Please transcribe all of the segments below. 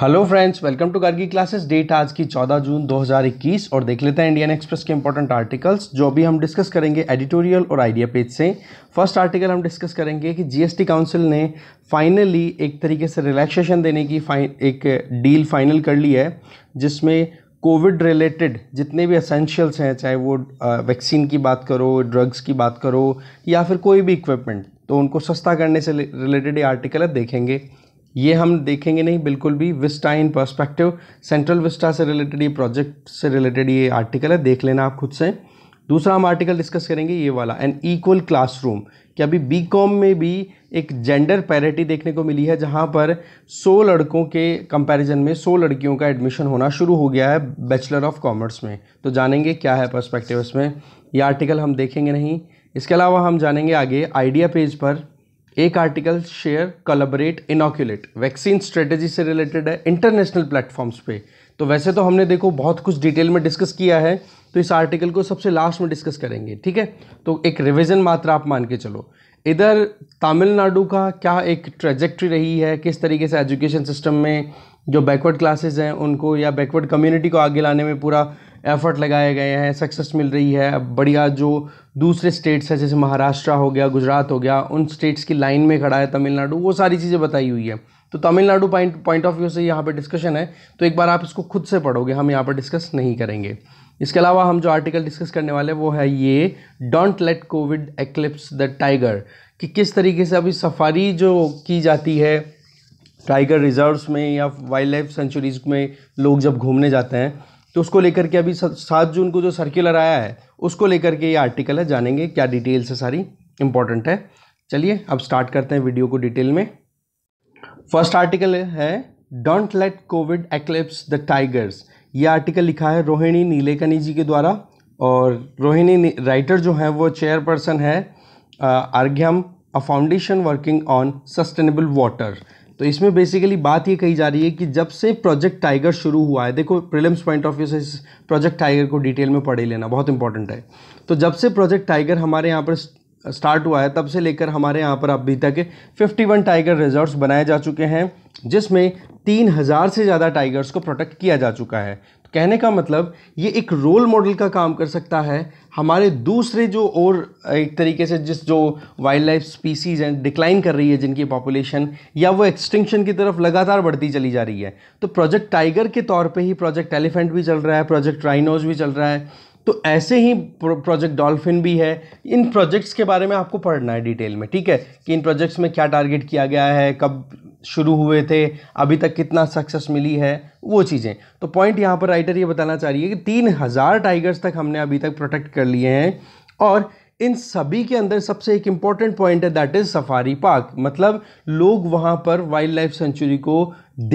Hello friends welcome to Gargi classes date आज की 14 June 2021 और देख लेते हैं इंडियन एक्सप्रेस के इंपॉर्टेंट आर्टिकल्स जो भी हम डिस्कस करेंगे एडिटोरियल और आइडिया पेज से फर्स्ट आर्टिकल हम डिस्कस करेंगे कि जीएसटी काउंसिल ने फाइनली एक तरीके से रिलैक्सेशन देने की एक डील फाइनल कर ली है जिसमें कोविड रिलेटेड जितने भी असेंशियल्स हैं चाहे वो वैक्सीन की बात करो ड्रग्स की बात करो या फिर कोई भी इक्विपमेंट तो उनको सस्ता करने से रिलेटेड ये आर्टिकल है देखेंगे ये हम देखेंगे नहीं बिल्कुल भी vista in perspective central vista से रिलेटेड ये प्रोजेक्ट से रिलेटेड ये आर्टिकल है देख लेना आप खुद से दूसरा हम आर्टिकल डिस्कस करेंगे ये वाला एन इक्वल क्लासरूम कि अभी बी कॉम में भी एक जेंडर पैरिटी देखने को मिली है जहाँ पर 100 लड़कों के कंपैरिजन में 100 लड़कियों का एडमिशन होना शुरू हो गया है बैचलर ऑफ कॉमर्स में तो जानेंगे क्या है पर्सपेक्टिव इसमें ये आर्टिकल हम देखेंगे नहीं इसके अलावा हम जानेंगे आगे आइडिया पेज पर एक article share collaborate inoculate vaccine strategy से रिलेटेड है इंटरनेशनल प्लेटफॉर्म्स पे तो वैसे तो हमने देखो बहुत कुछ डिटेल में डिस्कस किया है तो इस आर्टिकल को सबसे लास्ट में डिस्कस करेंगे ठीक है तो एक रिविज़न मात्र आप मान के चलो इधर तमिलनाडु का क्या एक ट्रेजेक्ट्री रही है किस तरीके से एजुकेशन सिस्टम में जो बैकवर्ड क्लासेस हैं उनको या बैकवर्ड कम्युनिटी को आगे लाने में पूरा एफर्ट लगाए गए हैं सक्सेस मिल रही है अब बढ़िया जो दूसरे स्टेट्स हैं जैसे महाराष्ट्र हो गया गुजरात हो गया उन स्टेट्स की लाइन में खड़ा है तमिलनाडु वो सारी चीज़ें बताई हुई है तो Tamil Nadu point point of view से यहाँ पर डिस्कशन है तो एक बार आप इसको खुद से पढ़ोगे हम यहाँ पर डिस्कस नहीं करेंगे इसके अलावा हम जो आर्टिकल डिस्कस करने वाले हैं वो है ये don't let COVID eclipse the tiger कि किस तरीके से अभी सफारी जो की जाती है टाइगर रिजर्व्स में या वाइल्ड लाइफ सेंचुरीज में लोग जब घूमने जाते हैं तो उसको लेकर के अभी सात जून को जो सर्कुलर आया है उसको लेकर के ये आर्टिकल है जानेंगे क्या डिटेल्स है सारी इंपॉर्टेंट है चलिए अब स्टार्ट करते हैं वीडियो को डिटेल में फर्स्ट आर्टिकल है don't let COVID eclipse the tigers ये आर्टिकल लिखा है रोहिणी नीलेकनी जी के द्वारा और रोहिणी राइटर जो हैं वो चेयरपर्सन है Arghyam a foundation working on sustainable water तो इसमें बेसिकली बात ये कही जा रही है कि जब से प्रोजेक्ट टाइगर शुरू हुआ है देखो प्रिलिम्स पॉइंट ऑफ व्यू से इस प्रोजेक्ट टाइगर को डिटेल में पढ़े लेना बहुत इंपॉर्टेंट है तो जब से प्रोजेक्ट टाइगर हमारे यहाँ पर स्टार्ट हुआ है तब से लेकर हमारे यहाँ पर अभी तक 51 टाइगर रिजर्व्स बनाए जा चुके हैं जिसमें 3000 से ज़्यादा टाइगर्स को प्रोटेक्ट किया जा चुका है कहने का मतलब ये एक रोल मॉडल का काम कर सकता है हमारे दूसरे जो और एक तरीके से जिस जो वाइल्ड लाइफ स्पीसीज़ हैं डिक्लाइन कर रही है जिनकी पॉपुलेशन या वो एक्सटिंक्शन की तरफ लगातार बढ़ती चली जा रही है तो प्रोजेक्ट टाइगर के तौर पे ही प्रोजेक्ट एलिफेंट भी चल रहा है प्रोजेक्ट राइनोज भी चल रहा है तो ऐसे ही प्रोजेक्ट डॉल्फिन भी है इन प्रोजेक्ट्स के बारे में आपको पढ़ना है डिटेल में ठीक है कि इन प्रोजेक्ट्स में क्या टारगेट किया गया है कब शुरू हुए थे अभी तक कितना सक्सेस मिली है वो चीज़ें तो पॉइंट यहाँ पर राइटर ये बताना चाह रही है कि तीन हज़ार टाइगर्स तक हमने अभी तक प्रोटेक्ट कर लिए हैं और इन सभी के अंदर सबसे एक इम्पॉर्टेंट पॉइंट है दैट इज़ सफारी पार्क मतलब लोग वहाँ पर वाइल्ड लाइफ सेंचुरी को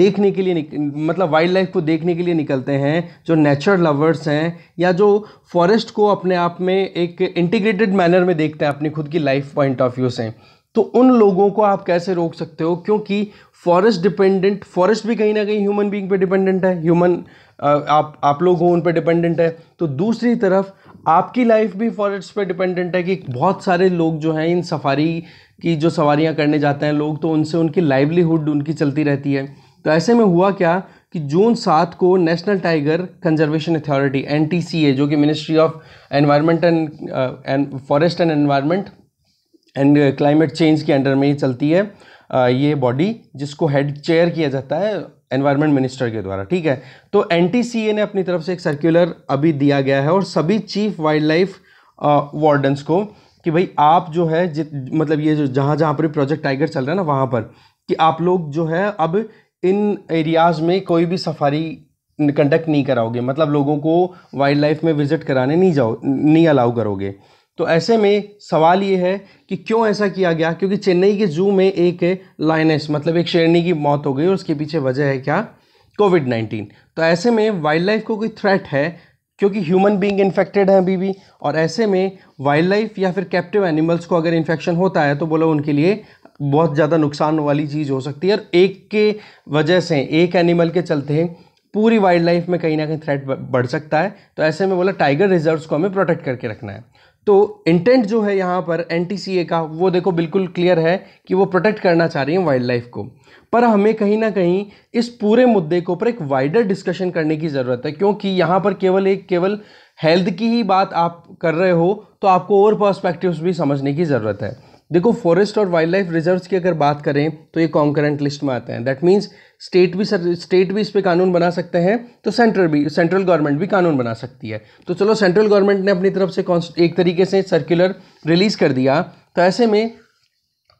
देखने के लिए मतलब वाइल्ड लाइफ को देखने के लिए निकलते हैं जो नेचर लवर्स हैं या जो फॉरेस्ट को अपने आप में एक इंटीग्रेटेड मैनर में देखते हैं अपनी खुद की लाइफ पॉइंट ऑफ व्यू से तो उन लोगों को आप कैसे रोक सकते हो क्योंकि फॉरेस्ट डिपेंडेंट फॉरेस्ट भी कहीं ना कहीं ह्यूमन बीइंग पे डिपेंडेंट है ह्यूमन आप आप लोग हो उन पर डिपेंडेंट है तो दूसरी तरफ आपकी लाइफ भी फॉरेस्ट पे डिपेंडेंट है कि बहुत सारे लोग जो हैं इन सफारी की जो सवारियां करने जाते हैं लोग तो उनसे उनकी लाइवलीहुड उनकी चलती रहती है तो ऐसे में हुआ क्या कि जून सात को नेशनल टाइगर कंजर्वेशन अथॉरिटी एन जो कि Ministry of Environment and Forest and Environment and Climate Change के अंडर में ही चलती है आ, uh, ये बॉडी जिसको हेड चेयर किया जाता है एनवायरनमेंट मिनिस्टर के द्वारा ठीक है तो एन ने अपनी तरफ से एक सर्कुलर अभी दिया गया है और सभी चीफ वाइल्ड लाइफ वार्डन्स को कि भाई आप जो है जित मतलब ये जो जहाँ जहाँ पर प्रोजेक्ट टाइगर चल रहा है ना वहाँ पर कि आप लोग जो है अब इन एरियाज़ में कोई भी सफारी कंडक्ट नहीं कराओगे मतलब लोगों को वाइल्ड लाइफ में विज़िट कराने नहीं जाओ नहीं अलाउ करोगे तो ऐसे में सवाल ये है कि क्यों ऐसा किया गया क्योंकि चेन्नई के जू में एक लाइनेस मतलब एक शेरनी की मौत हो गई और उसके पीछे वजह है क्या कोविड नाइन्टीन तो ऐसे में वाइल्ड लाइफ को कोई थ्रेट है क्योंकि ह्यूमन बीइंग इन्फेक्टेड हैं अभी भी और ऐसे में वाइल्ड लाइफ या फिर कैप्टिव एनिमल्स को अगर इन्फेक्शन होता है तो बोलो उनके लिए बहुत ज़्यादा नुकसान वाली चीज़ हो सकती है और एक के वजह से एक एनिमल के चलते पूरी वाइल्ड लाइफ में कहीं ना कहीं थ्रेट बढ़ सकता है तो ऐसे में बोला टाइगर रिजर्व्स को हमें प्रोटेक्ट करके रखना है तो इंटेंट जो है यहाँ पर एन का वो देखो बिल्कुल क्लियर है कि वो प्रोटेक्ट करना चाह रही है वाइल्ड लाइफ को पर हमें कहीं ना कहीं इस पूरे मुद्दे के ऊपर एक वाइडर डिस्कशन करने की ज़रूरत है क्योंकि यहाँ पर केवल एक केवल हेल्थ की ही बात आप कर रहे हो तो आपको और पर्सपेक्टिव्स भी समझने की ज़रूरत है देखो फॉरेस्ट और वाइल्ड लाइफ रिजर्व्स की अगर बात करें तो ये कॉन्करेंट लिस्ट में आते हैं दैट मीन्स स्टेट भी सर स्टेट भी इस पर कानून बना सकते हैं तो सेंट्रल भी सेंट्रल गवर्नमेंट भी कानून बना सकती है तो चलो सेंट्रल गवर्नमेंट ने अपनी तरफ से एक तरीके से सर्कुलर रिलीज़ कर दिया तो ऐसे में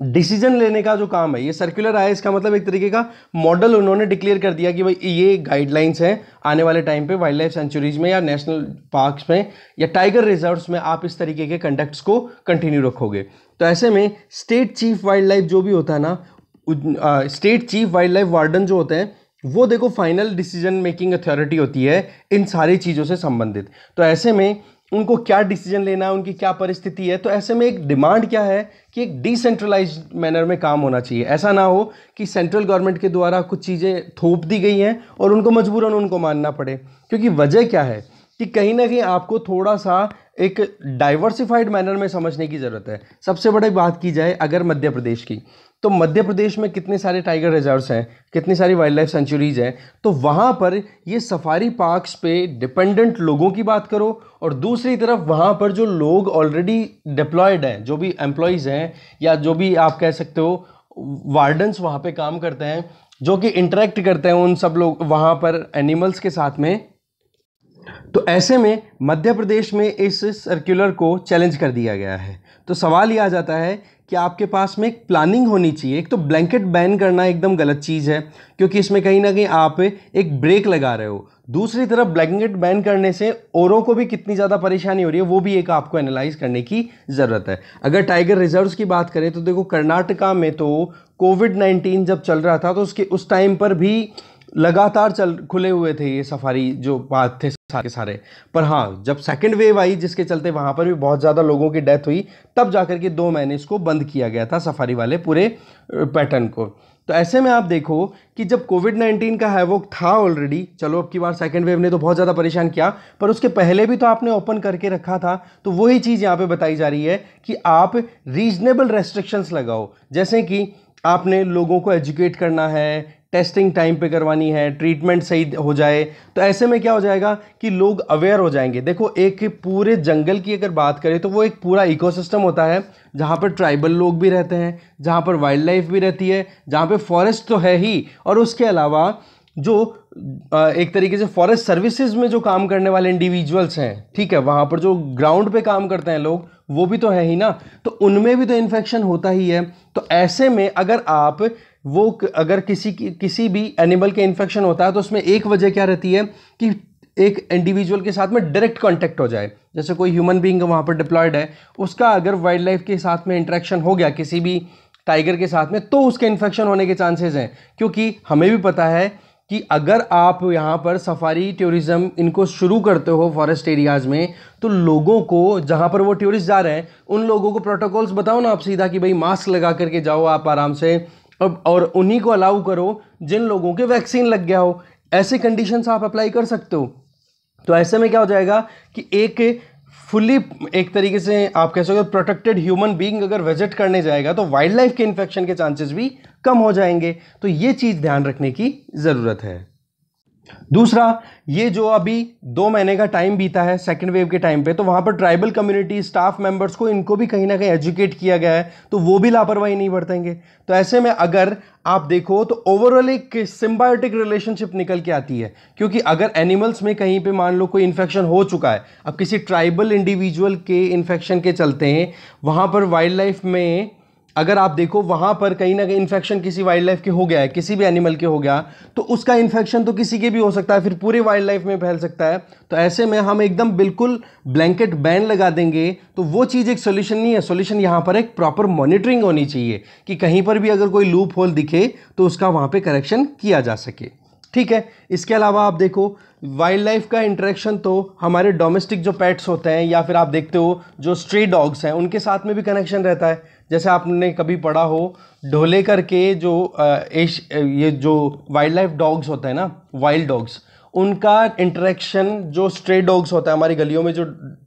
डिसीजन लेने का जो काम है ये सर्कुलर आया इसका मतलब एक तरीके का मॉडल उन्होंने डिक्लेयर कर दिया कि भाई ये गाइडलाइंस हैं आने वाले टाइम पे वाइल्ड लाइफ सेंचुरीज में या नेशनल पार्क्स में या टाइगर रिजर्व्स में आप इस तरीके के कंडक्ट्स को कंटिन्यू रखोगे तो ऐसे में स्टेट चीफ वाइल्ड लाइफ जो भी होता है ना state chief wildlife warden जो होते हैं वो देखो फाइनल डिसीजन मेकिंग अथॉरिटी होती है इन सारी चीज़ों से संबंधित तो ऐसे में उनको क्या डिसीजन लेना है उनकी क्या परिस्थिति है तो ऐसे में एक डिमांड क्या है कि एक डिसेंट्रलाइज मैनर में काम होना चाहिए ऐसा ना हो कि सेंट्रल गवर्नमेंट के द्वारा कुछ चीज़ें थोप दी गई हैं और उनको मजबूरन उनको मानना पड़े क्योंकि वजह क्या है कि कहीं ना कहीं आपको थोड़ा सा एक डाइवर्सिफाइड मैनर में समझने की ज़रूरत है सबसे बड़ी बात की जाए अगर मध्य प्रदेश की तो मध्य प्रदेश में कितने सारे टाइगर रिजर्व्स हैं कितनी सारी वाइल्ड लाइफ सेंचुरीज़ हैं तो वहाँ पर ये सफारी पार्क्स पे डिपेंडेंट लोगों की बात करो और दूसरी तरफ वहाँ पर जो लोग ऑलरेडी डिप्लॉयड हैं जो भी एम्प्लॉयज़ हैं या जो भी आप कह सकते हो वार्डन्स वहाँ पर काम करते हैं जो कि इंटरेक्ट करते हैं उन सब लोग वहाँ पर एनिमल्स के साथ में तो ऐसे में मध्य प्रदेश में इस सर्कुलर को चैलेंज कर दिया गया है तो सवाल ये आ जाता है कि आपके पास में एक प्लानिंग होनी चाहिए एक तो ब्लैंकेट बैन करना एकदम गलत चीज़ है क्योंकि इसमें कहीं ना कहीं आप एक ब्रेक लगा रहे हो दूसरी तरफ ब्लैंकेट बैन करने से औरों को भी कितनी ज़्यादा परेशानी हो रही है वो भी एक आपको एनालाइज करने की ज़रूरत है अगर टाइगर रिजर्व्स की बात करें तो देखो कर्नाटका में तो कोविड नाइन्टीन जब चल रहा था तो उसके उस टाइम पर भी लगातार चल खुले हुए थे ये सफारी जो पार्क थे सारे सारे पर हाँ जब सेकंड वेव आई जिसके चलते वहाँ पर भी बहुत ज़्यादा लोगों की डेथ हुई तब जाकर के दो महीने इसको बंद किया गया था सफारी वाले पूरे पैटर्न को तो ऐसे में आप देखो कि जब कोविड नाइन्टीन का है वो था ऑलरेडी चलो अब की बार सेकेंड वेव ने तो बहुत ज़्यादा परेशान किया पर उसके पहले भी तो आपने ओपन करके रखा था तो वही चीज़ यहाँ पर बताई जा रही है कि आप रीजनेबल रेस्ट्रिक्शंस लगाओ जैसे कि आपने लोगों को एजुकेट करना है टेस्टिंग टाइम पे करवानी है ट्रीटमेंट सही हो जाए तो ऐसे में क्या हो जाएगा कि लोग अवेयर हो जाएंगे देखो एक पूरे जंगल की अगर बात करें तो वो एक पूरा इकोसिस्टम होता है जहाँ पर ट्राइबल लोग भी रहते हैं जहाँ पर वाइल्ड लाइफ भी रहती है जहाँ पर फॉरेस्ट तो है ही और उसके अलावा जो एक तरीके से फॉरेस्ट सर्विसेज में जो काम करने वाले इंडिविजुअल्स हैं ठीक है वहाँ पर जो ग्राउंड पे काम करते हैं लोग वो भी तो है ही ना तो उनमें भी तो इन्फेक्शन होता ही है तो ऐसे में अगर आप वो अगर किसी की किसी भी एनिमल के इन्फेक्शन होता है तो उसमें एक वजह क्या रहती है कि एक इंडिविजुअल के साथ में डायरेक्ट कांटेक्ट हो जाए जैसे कोई ह्यूमन बीइंग वहाँ पर डिप्लॉयड है उसका अगर वाइल्ड लाइफ के साथ में इंट्रैक्शन हो गया किसी भी टाइगर के साथ में तो उसके इन्फेक्शन होने के चांसेस हैं क्योंकि हमें भी पता है कि अगर आप यहाँ पर सफारी टूरिज़म इनको शुरू करते हो फॉरेस्ट एरियाज़ में तो लोगों को जहाँ पर वो टूरिस्ट जा रहे हैं उन लोगों को प्रोटोकॉल्स बताओ ना आप सीधा कि भाई मास्क लगा करके जाओ आप आराम से अब और उन्हीं को अलाउ करो जिन लोगों के वैक्सीन लग गया हो ऐसे कंडीशन आप अप्लाई कर सकते हो तो ऐसे में क्या हो जाएगा कि एक फुल्ली एक तरीके से आप कह सकते हो प्रोटेक्टेड ह्यूमन बीइंग अगर विजिट करने जाएगा तो वाइल्ड लाइफ के इन्फेक्शन के चांसेस भी कम हो जाएंगे तो ये चीज़ ध्यान रखने की ज़रूरत है दूसरा ये जो अभी दो महीने का टाइम बीता है सेकेंड वेव के टाइम पे तो वहाँ पर ट्राइबल कम्युनिटी स्टाफ मेंबर्स को इनको भी कहीं ना कहीं एजुकेट किया गया है तो वो भी लापरवाही नहीं बरतेंगे तो ऐसे में अगर आप देखो तो ओवरऑल एक सिम्बायोटिक रिलेशनशिप निकल के आती है क्योंकि अगर एनिमल्स में कहीं पर मान लो कोई इन्फेक्शन हो चुका है अब किसी ट्राइबल इंडिविजुअल के इन्फेक्शन के चलते हैं वहाँ पर वाइल्ड लाइफ में अगर आप देखो वहाँ पर कहीं ना कहीं इन्फेक्शन किसी वाइल्ड लाइफ के हो गया है किसी भी एनिमल के हो गया तो उसका इन्फेक्शन तो किसी के भी हो सकता है फिर पूरे वाइल्ड लाइफ में फैल सकता है तो ऐसे में हम एकदम बिल्कुल ब्लैंकेट बैन लगा देंगे तो वो चीज़ एक सोल्यूशन नहीं है सोल्यूशन यहाँ पर एक प्रॉपर मॉनिटरिंग होनी चाहिए कि कहीं पर भी अगर कोई लूप होल दिखे तो उसका वहाँ पर करेक्शन किया जा सके ठीक है इसके अलावा आप देखो वाइल्ड लाइफ का इंटरेक्शन तो हमारे डोमेस्टिक जो पेट्स होते हैं या फिर आप देखते हो जो स्ट्री डॉग्स हैं उनके साथ में भी कनेक्शन रहता है जैसे आपने कभी पढ़ा हो ढोले करके जो एश ये जो वाइल्ड लाइफ डॉग्स होते हैं ना वाइल्ड डॉग्स उनका इंटरेक्शन जो स्ट्रे डॉग्स होता है हमारी गलियों में जो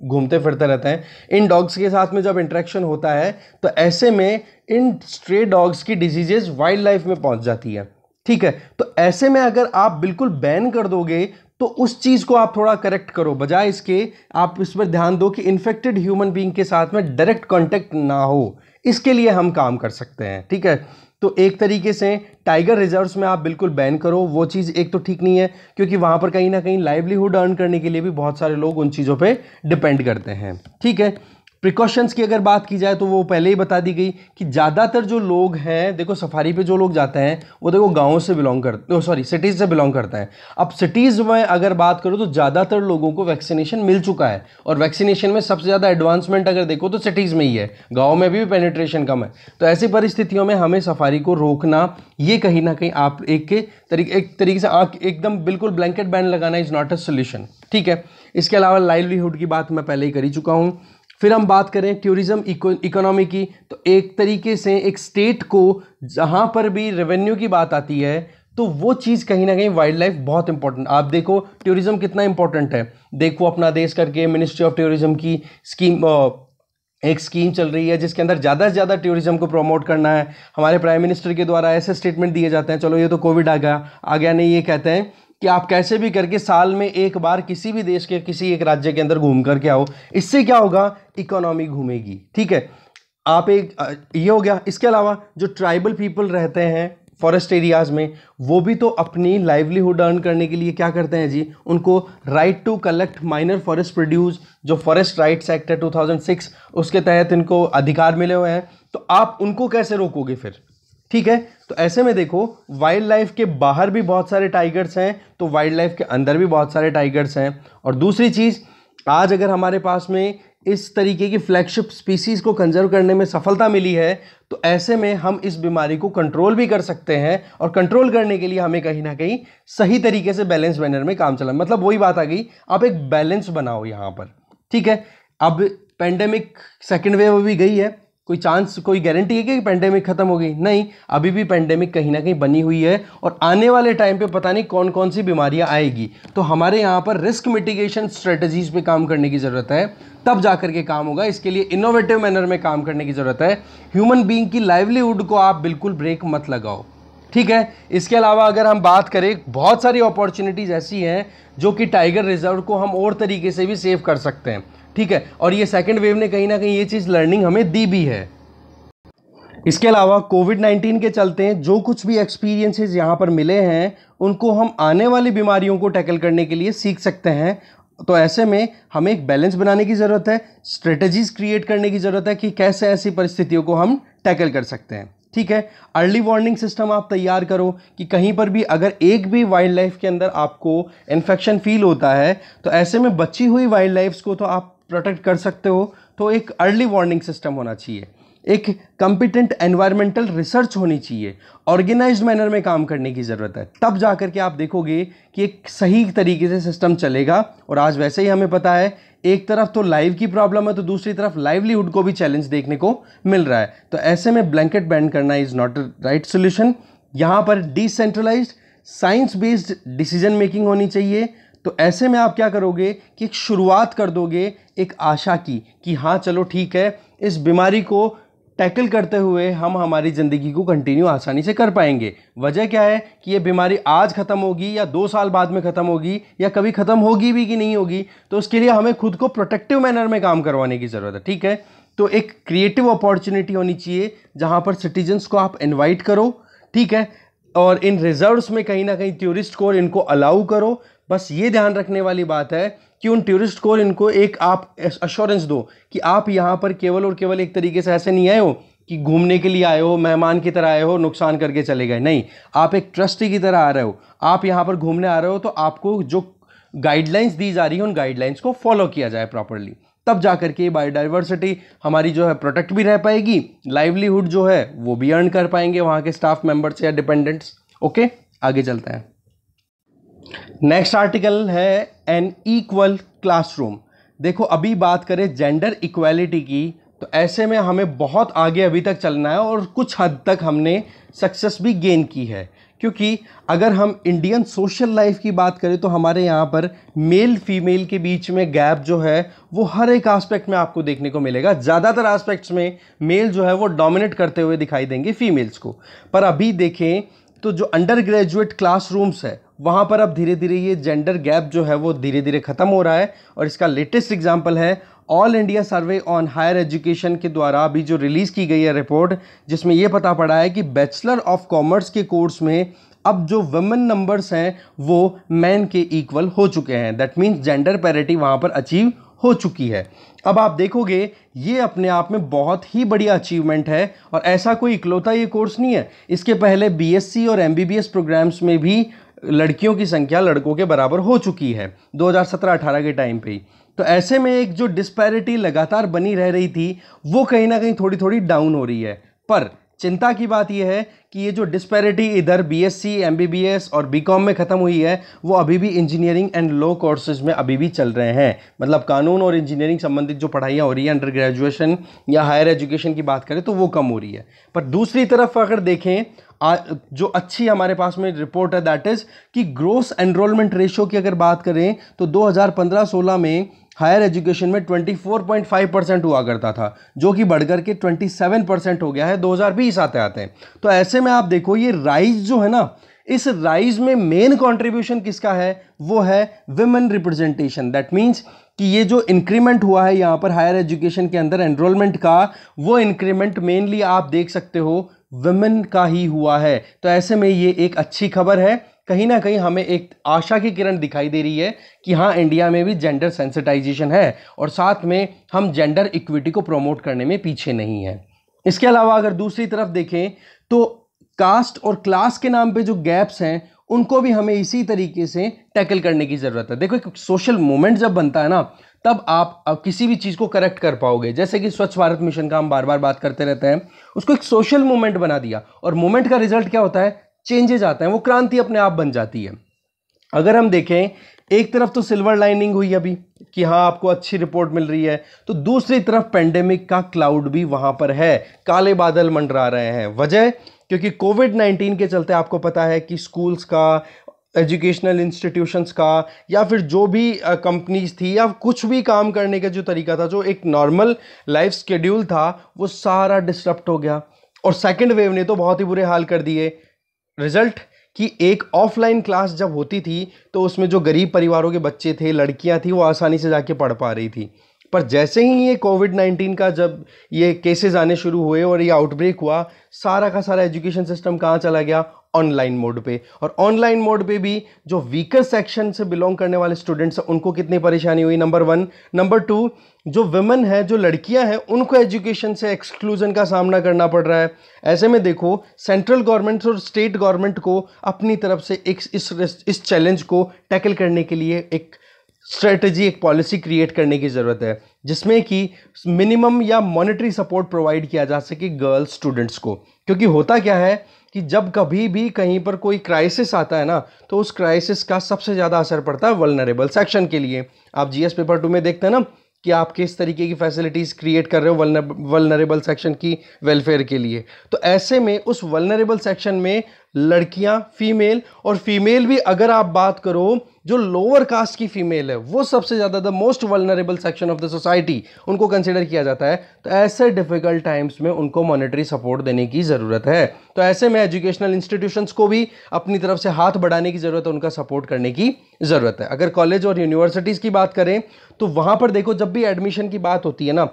घूमते फिरते रहते हैं इन डॉग्स के साथ में जब इंटरेक्शन होता है तो ऐसे में इन स्ट्रे डॉग्स की डिजीजेज वाइल्ड लाइफ में पहुंच जाती है ठीक है तो ऐसे में अगर आप बिल्कुल बैन कर दोगे तो उस चीज़ को आप थोड़ा करेक्ट करो बजाय इसके आप इस पर ध्यान दो कि इन्फेक्टेड ह्यूमन बींग के साथ में डायरेक्ट कॉन्टेक्ट ना हो इसके लिए हम काम कर सकते हैं ठीक है तो एक तरीके से टाइगर रिजर्व्स में आप बिल्कुल बैन करो वो चीज़ एक तो ठीक नहीं है क्योंकि वहाँ पर कहीं ना कहीं लाइवलीहुड अर्न करने के लिए भी बहुत सारे लोग उन चीज़ों पे डिपेंड करते हैं ठीक है प्रिकॉशंस की अगर बात की जाए तो वो पहले ही बता दी गई कि ज़्यादातर जो लोग हैं देखो सफारी पे जो लोग जाते हैं वो देखो गाँव से बिलोंग करते सॉरी सिटीज़ से बिलोंग करते हैं अब सिटीज़ में अगर बात करो तो ज़्यादातर लोगों को वैक्सीनेशन मिल चुका है और वैक्सीनेशन में सबसे ज़्यादा एडवांसमेंट अगर देखो तो सिटीज़ में ही है गाँव में भी पेनिट्रेशन कम है तो ऐसी परिस्थितियों में हमें सफारी को रोकना ये कहीं ना कहीं आप एक के तरीके एक तरीके से एकदम बिल्कुल ब्लैंकेट बैन लगाना इज़ नॉट अ सोल्यूशन ठीक है इसके अलावा लाइवलीहुड की बात मैं पहले ही कर ही चुका हूँ फिर हम बात करें टूरिज़्म इकोनॉमी की तो एक तरीके से एक स्टेट को जहाँ पर भी रेवेन्यू की बात आती है तो वो चीज़ कहीं ना कहीं वाइल्ड लाइफ बहुत इंपॉर्टेंट आप देखो टूरिज़्म कितना इंपॉर्टेंट है देखो अपना देश करके मिनिस्ट्री ऑफ टूरिज़्म की स्कीम एक स्कीम चल रही है जिसके अंदर ज़्यादा से ज़्यादा टूरिज़्म को प्रमोट करना है हमारे प्राइम मिनिस्टर के द्वारा ऐसे स्टेटमेंट दिए जाते हैं चलो ये तो कोविड आ गया आ गया नहीं ये कहते हैं कि आप कैसे भी करके साल में एक बार किसी भी देश के किसी एक राज्य के अंदर घूम करके आओ इससे क्या होगा इकोनॉमी घूमेगी ठीक है आप एक ये हो गया इसके अलावा जो ट्राइबल पीपल रहते हैं फॉरेस्ट एरियाज़ में वो भी तो अपनी लाइवलीहुड अर्न करने के लिए क्या करते हैं जी उनको right to collect minor forest produce जो फॉरेस्ट राइट्स एक्ट है 2006 उसके तहत इनको अधिकार मिले हुए हैं तो आप उनको कैसे रोकोगे फिर ठीक है तो ऐसे में देखो वाइल्ड लाइफ के बाहर भी बहुत सारे टाइगर्स हैं तो वाइल्ड लाइफ के अंदर भी बहुत सारे टाइगर्स हैं और दूसरी चीज़ आज अगर हमारे पास में इस तरीके की फ्लैगशिप स्पीसीज़ को कंजर्व करने में सफलता मिली है तो ऐसे में हम इस बीमारी को कंट्रोल भी कर सकते हैं और कंट्रोल करने के लिए हमें कहीं ना कहीं सही तरीके से बैलेंस बैनर में काम चला मतलब वही बात आ गई आप एक बैलेंस बनाओ यहाँ पर ठीक है अब पेंडेमिक सेकेंड वेव अभी गई है कोई चांस कोई गारंटी है कि पेंडेमिक खत्म हो गई नहीं अभी भी पेंडेमिक कहीं ना कहीं बनी हुई है और आने वाले टाइम पे पता नहीं कौन कौन सी बीमारियां आएगी तो हमारे यहाँ पर रिस्क मिटिगेशन स्ट्रेटजीज पे काम करने की ज़रूरत है तब जा करके काम होगा इसके लिए इनोवेटिव मैनर में काम करने की ज़रूरत है ह्यूमन बींग की लाइवलीहुड को आप बिल्कुल ब्रेक मत लगाओ ठीक है इसके अलावा अगर हम बात करें बहुत सारी अपॉर्चुनिटीज़ ऐसी हैं जो कि टाइगर रिजर्व को हम और तरीके से भी सेव कर सकते हैं ठीक है और ये सेकेंड वेव ने कहीं ना कहीं ये चीज़ लर्निंग हमें दी भी है इसके अलावा कोविड 19 के चलते जो कुछ भी एक्सपीरियंसेस यहाँ पर मिले हैं उनको हम आने वाली बीमारियों को टैकल करने के लिए सीख सकते हैं तो ऐसे में हमें एक बैलेंस बनाने की ज़रूरत है स्ट्रेटजीज क्रिएट करने की ज़रूरत है कि कैसे ऐसी परिस्थितियों को हम टैकल कर सकते हैं ठीक है अर्ली वार्निंग सिस्टम आप तैयार करो कि कहीं पर भी अगर एक भी वाइल्ड लाइफ के अंदर आपको इन्फेक्शन फील होता है तो ऐसे में बची हुई वाइल्ड लाइफ्स को तो आप प्रोटेक्ट कर सकते हो तो एक अर्ली वार्निंग सिस्टम होना चाहिए एक कंपिटेंट एनवायरमेंटल रिसर्च होनी चाहिए ऑर्गेनाइज्ड मैनर में काम करने की ज़रूरत है तब जा कर के आप देखोगे कि एक सही तरीके से सिस्टम चलेगा और आज वैसे ही हमें पता है एक तरफ तो लाइव की प्रॉब्लम है तो दूसरी तरफ लाइवलीहुड को भी चैलेंज देखने को मिल रहा है तो ऐसे में ब्लैंकेट बैंड करना is not a right solution यहाँ पर decentralise science based decision making होनी चाहिए तो ऐसे में आप क्या करोगे कि एक शुरुआत कर दोगे एक आशा की कि हाँ चलो ठीक है इस बीमारी को टैकल करते हुए हम हमारी ज़िंदगी को कंटिन्यू आसानी से कर पाएंगे वजह क्या है कि ये बीमारी आज ख़त्म होगी या दो साल बाद में ख़त्म होगी या कभी ख़त्म होगी भी कि नहीं होगी तो उसके लिए हमें खुद को प्रोटेक्टिव मैनर में काम करवाने की ज़रूरत है ठीक है तो एक क्रिएटिव अपॉर्चुनिटी होनी चाहिए जहाँ पर सिटीजन्स को आप इन्वाइट करो ठीक है और इन रिजर्व्स में कहीं ना कहीं टूरिस्ट को और इनको अलाउ करो बस ये ध्यान रखने वाली बात है कि उन टूरिस्ट को और इनको एक आप अश्योरेंस दो कि आप यहाँ पर केवल और केवल एक तरीके से ऐसे नहीं आए हो कि घूमने के लिए आए हो मेहमान की तरह आए हो नुकसान करके चले गए नहीं आप एक ट्रस्टी की तरह आ रहे हो आप यहाँ पर घूमने आ रहे हो तो आपको जो गाइडलाइंस दी जा रही है उन गाइडलाइंस को फॉलो किया जाए प्रॉपरली तब जा करके ये बायोडाइवर्सिटी हमारी जो है प्रोटेक्ट भी रह पाएगी लाइवलीहुड जो है वो भी अर्न कर पाएंगे वहाँ के स्टाफ मेम्बर्स या डिपेंडेंट्स ओके आगे चलते हैं नेक्स्ट आर्टिकल है एन इक्वल क्लासरूम देखो अभी बात करें जेंडर इक्वेलिटी की तो ऐसे में हमें बहुत आगे अभी तक चलना है और कुछ हद तक हमने सक्सेस भी गेन की है क्योंकि अगर हम इंडियन सोशल लाइफ की बात करें तो हमारे यहाँ पर मेल फीमेल के बीच में गैप जो है वो हर एक एस्पेक्ट में आपको देखने को मिलेगा ज़्यादातर एस्पेक्ट्स में मेल जो है वो डोमिनेट करते हुए दिखाई देंगे फीमेल्स को पर अभी देखें तो जो अंडर ग्रेजुएट क्लासरूम्स है वहाँ पर अब धीरे धीरे ये जेंडर गैप जो है वो धीरे धीरे ख़त्म हो रहा है और इसका लेटेस्ट एग्जाम्पल है All India Survey on Higher Education के द्वारा अभी जो रिलीज़ की गई है रिपोर्ट जिसमें ये पता पड़ा है कि बैचलर ऑफ कॉमर्स के कोर्स में अब जो वमेन नंबर्स हैं वो मैन के इक्वल हो चुके हैं दैट मीन्स जेंडर पैरिटी वहाँ पर अचीव हो चुकी है अब आप देखोगे ये अपने आप में बहुत ही बड़ी अचीवमेंट है और ऐसा कोई इकलौता ये कोर्स नहीं है इसके पहले बीएससी और एमबीबीएस प्रोग्राम्स में भी लड़कियों की संख्या लड़कों के बराबर हो चुकी है 2017-18 के टाइम पे ही तो ऐसे में एक जो डिस्पैरिटी लगातार बनी रह रही थी वो कहीं ना कहीं थोड़ी थोड़ी डाउन हो रही है पर चिंता की बात यह है कि ये जो डिस्पैरिटी इधर बीएससी एमबीबीएस और बीकॉम में ख़त्म हुई है वो अभी भी इंजीनियरिंग एंड लॉ कोर्सेज में अभी भी चल रहे हैं मतलब कानून और इंजीनियरिंग संबंधित जो पढ़ाइयाँ हो रही है अंडर ग्रेजुएशन या हायर एजुकेशन की बात करें तो वो कम हो रही है पर दूसरी तरफ अगर देखें आ, जो अच्छी हमारे पास में रिपोर्ट है दैट इज़ कि ग्रोस एनरोलमेंट रेशियो की अगर बात करें तो 2015-16 में हायर एजुकेशन में 24.5 परसेंट हुआ करता था जो कि बढ़कर के 27 परसेंट हो गया है 2020 आते आते हैं तो ऐसे में आप देखो ये राइज जो है ना इस राइज में मेन कंट्रीब्यूशन किसका है वो है विमेन रिप्रेजेंटेशन दैट मीन्स कि ये जो इंक्रीमेंट हुआ है यहाँ पर हायर एजुकेशन के अंदर एनरोलमेंट का वो इंक्रीमेंट मेनली आप देख सकते हो वुमेन का ही हुआ है तो ऐसे में ये एक अच्छी खबर है कहीं ना कहीं हमें एक आशा की किरण दिखाई दे रही है कि हाँ इंडिया में भी जेंडर सेंसिटाइजेशन है और साथ में हम जेंडर इक्विटी को प्रमोट करने में पीछे नहीं है इसके अलावा अगर दूसरी तरफ देखें तो कास्ट और क्लास के नाम पे जो गैप्स हैं उनको भी हमें इसी तरीके से टैकल करने की ज़रूरत है देखो एक सोशल मूवमेंट जब बनता है ना तब आप, आप किसी भी चीज़ को करेक्ट कर पाओगे जैसे कि स्वच्छ भारत मिशन का हम बार बार बात करते रहते हैं उसको एक सोशल मूवमेंट बना दिया और मूवमेंट का रिजल्ट क्या होता है चेंजेज आते हैं वो क्रांति अपने आप बन जाती है अगर हम देखें एक तरफ तो सिल्वर लाइनिंग हुई अभी कि हाँ आपको अच्छी रिपोर्ट मिल रही है तो दूसरी तरफ पेंडेमिक का क्लाउड भी वहाँ पर है काले बादल मंडरा रहे हैं वजह क्योंकि कोविड नाइन्टीन के चलते आपको पता है कि स्कूल्स का एजुकेशनल इंस्टीट्यूशंस का या फिर जो भी कंपनीज थी या कुछ भी काम करने का जो तरीका था जो एक नॉर्मल लाइफ स्केड्यूल था वो सारा डिस्टर्ब हो गया और सेकेंड वेव ने तो बहुत ही बुरे हाल कर दिए रिज़ल्ट कि एक ऑफलाइन क्लास जब होती थी तो उसमें जो गरीब परिवारों के बच्चे थे लड़कियां थी वो आसानी से जाके पढ़ पा रही थी पर जैसे ही ये कोविड नाइन्टीन का जब ये केसेस आने शुरू हुए और ये आउटब्रेक हुआ सारा का सारा एजुकेशन सिस्टम कहाँ चला गया ऑनलाइन मोड पे और ऑनलाइन मोड पे भी जो वीकर सेक्शन से बिलोंग करने वाले स्टूडेंट्स हैं उनको कितनी परेशानी हुई नंबर वन नंबर टू जो वेमेन है जो लड़कियां हैं उनको एजुकेशन से एक्सक्लूजन का सामना करना पड़ रहा है ऐसे में देखो सेंट्रल गवर्नमेंट और स्टेट गवर्नमेंट को अपनी तरफ से एक इस इस चैलेंज को टैकल करने के लिए एक स्ट्रेटजी एक पॉलिसी क्रिएट करने की ज़रूरत है जिसमें कि मिनिमम या मॉनेटरी सपोर्ट प्रोवाइड किया जा सके गर्ल्स स्टूडेंट्स को क्योंकि होता क्या है कि जब कभी भी कहीं पर कोई क्राइसिस आता है ना तो उस क्राइसिस का सबसे ज़्यादा असर पड़ता है वलनरेबल सेक्शन के लिए आप जीएस पेपर टू में देखते हैं ना कि आप किस तरीके की फैसिलिटीज़ क्रिएट कर रहे हो वलनरेबल सेक्शन की वेलफेयर के लिए तो ऐसे में उस वलनरेबल सेक्शन में लड़कियां फीमेल और फीमेल भी अगर आप बात करो जो लोअर कास्ट की फीमेल है वो सबसे ज़्यादा the most vulnerable section of the society उनको कंसिडर किया जाता है तो ऐसे डिफिकल्ट टाइम्स में उनको मॉनेटरी सपोर्ट देने की ज़रूरत है तो ऐसे में एजुकेशनल इंस्टीट्यूशंस को भी अपनी तरफ से हाथ बढ़ाने की ज़रूरत है उनका सपोर्ट करने की ज़रूरत है अगर कॉलेज और यूनिवर्सिटीज़ की बात करें तो वहाँ पर देखो जब भी एडमिशन की बात होती है ना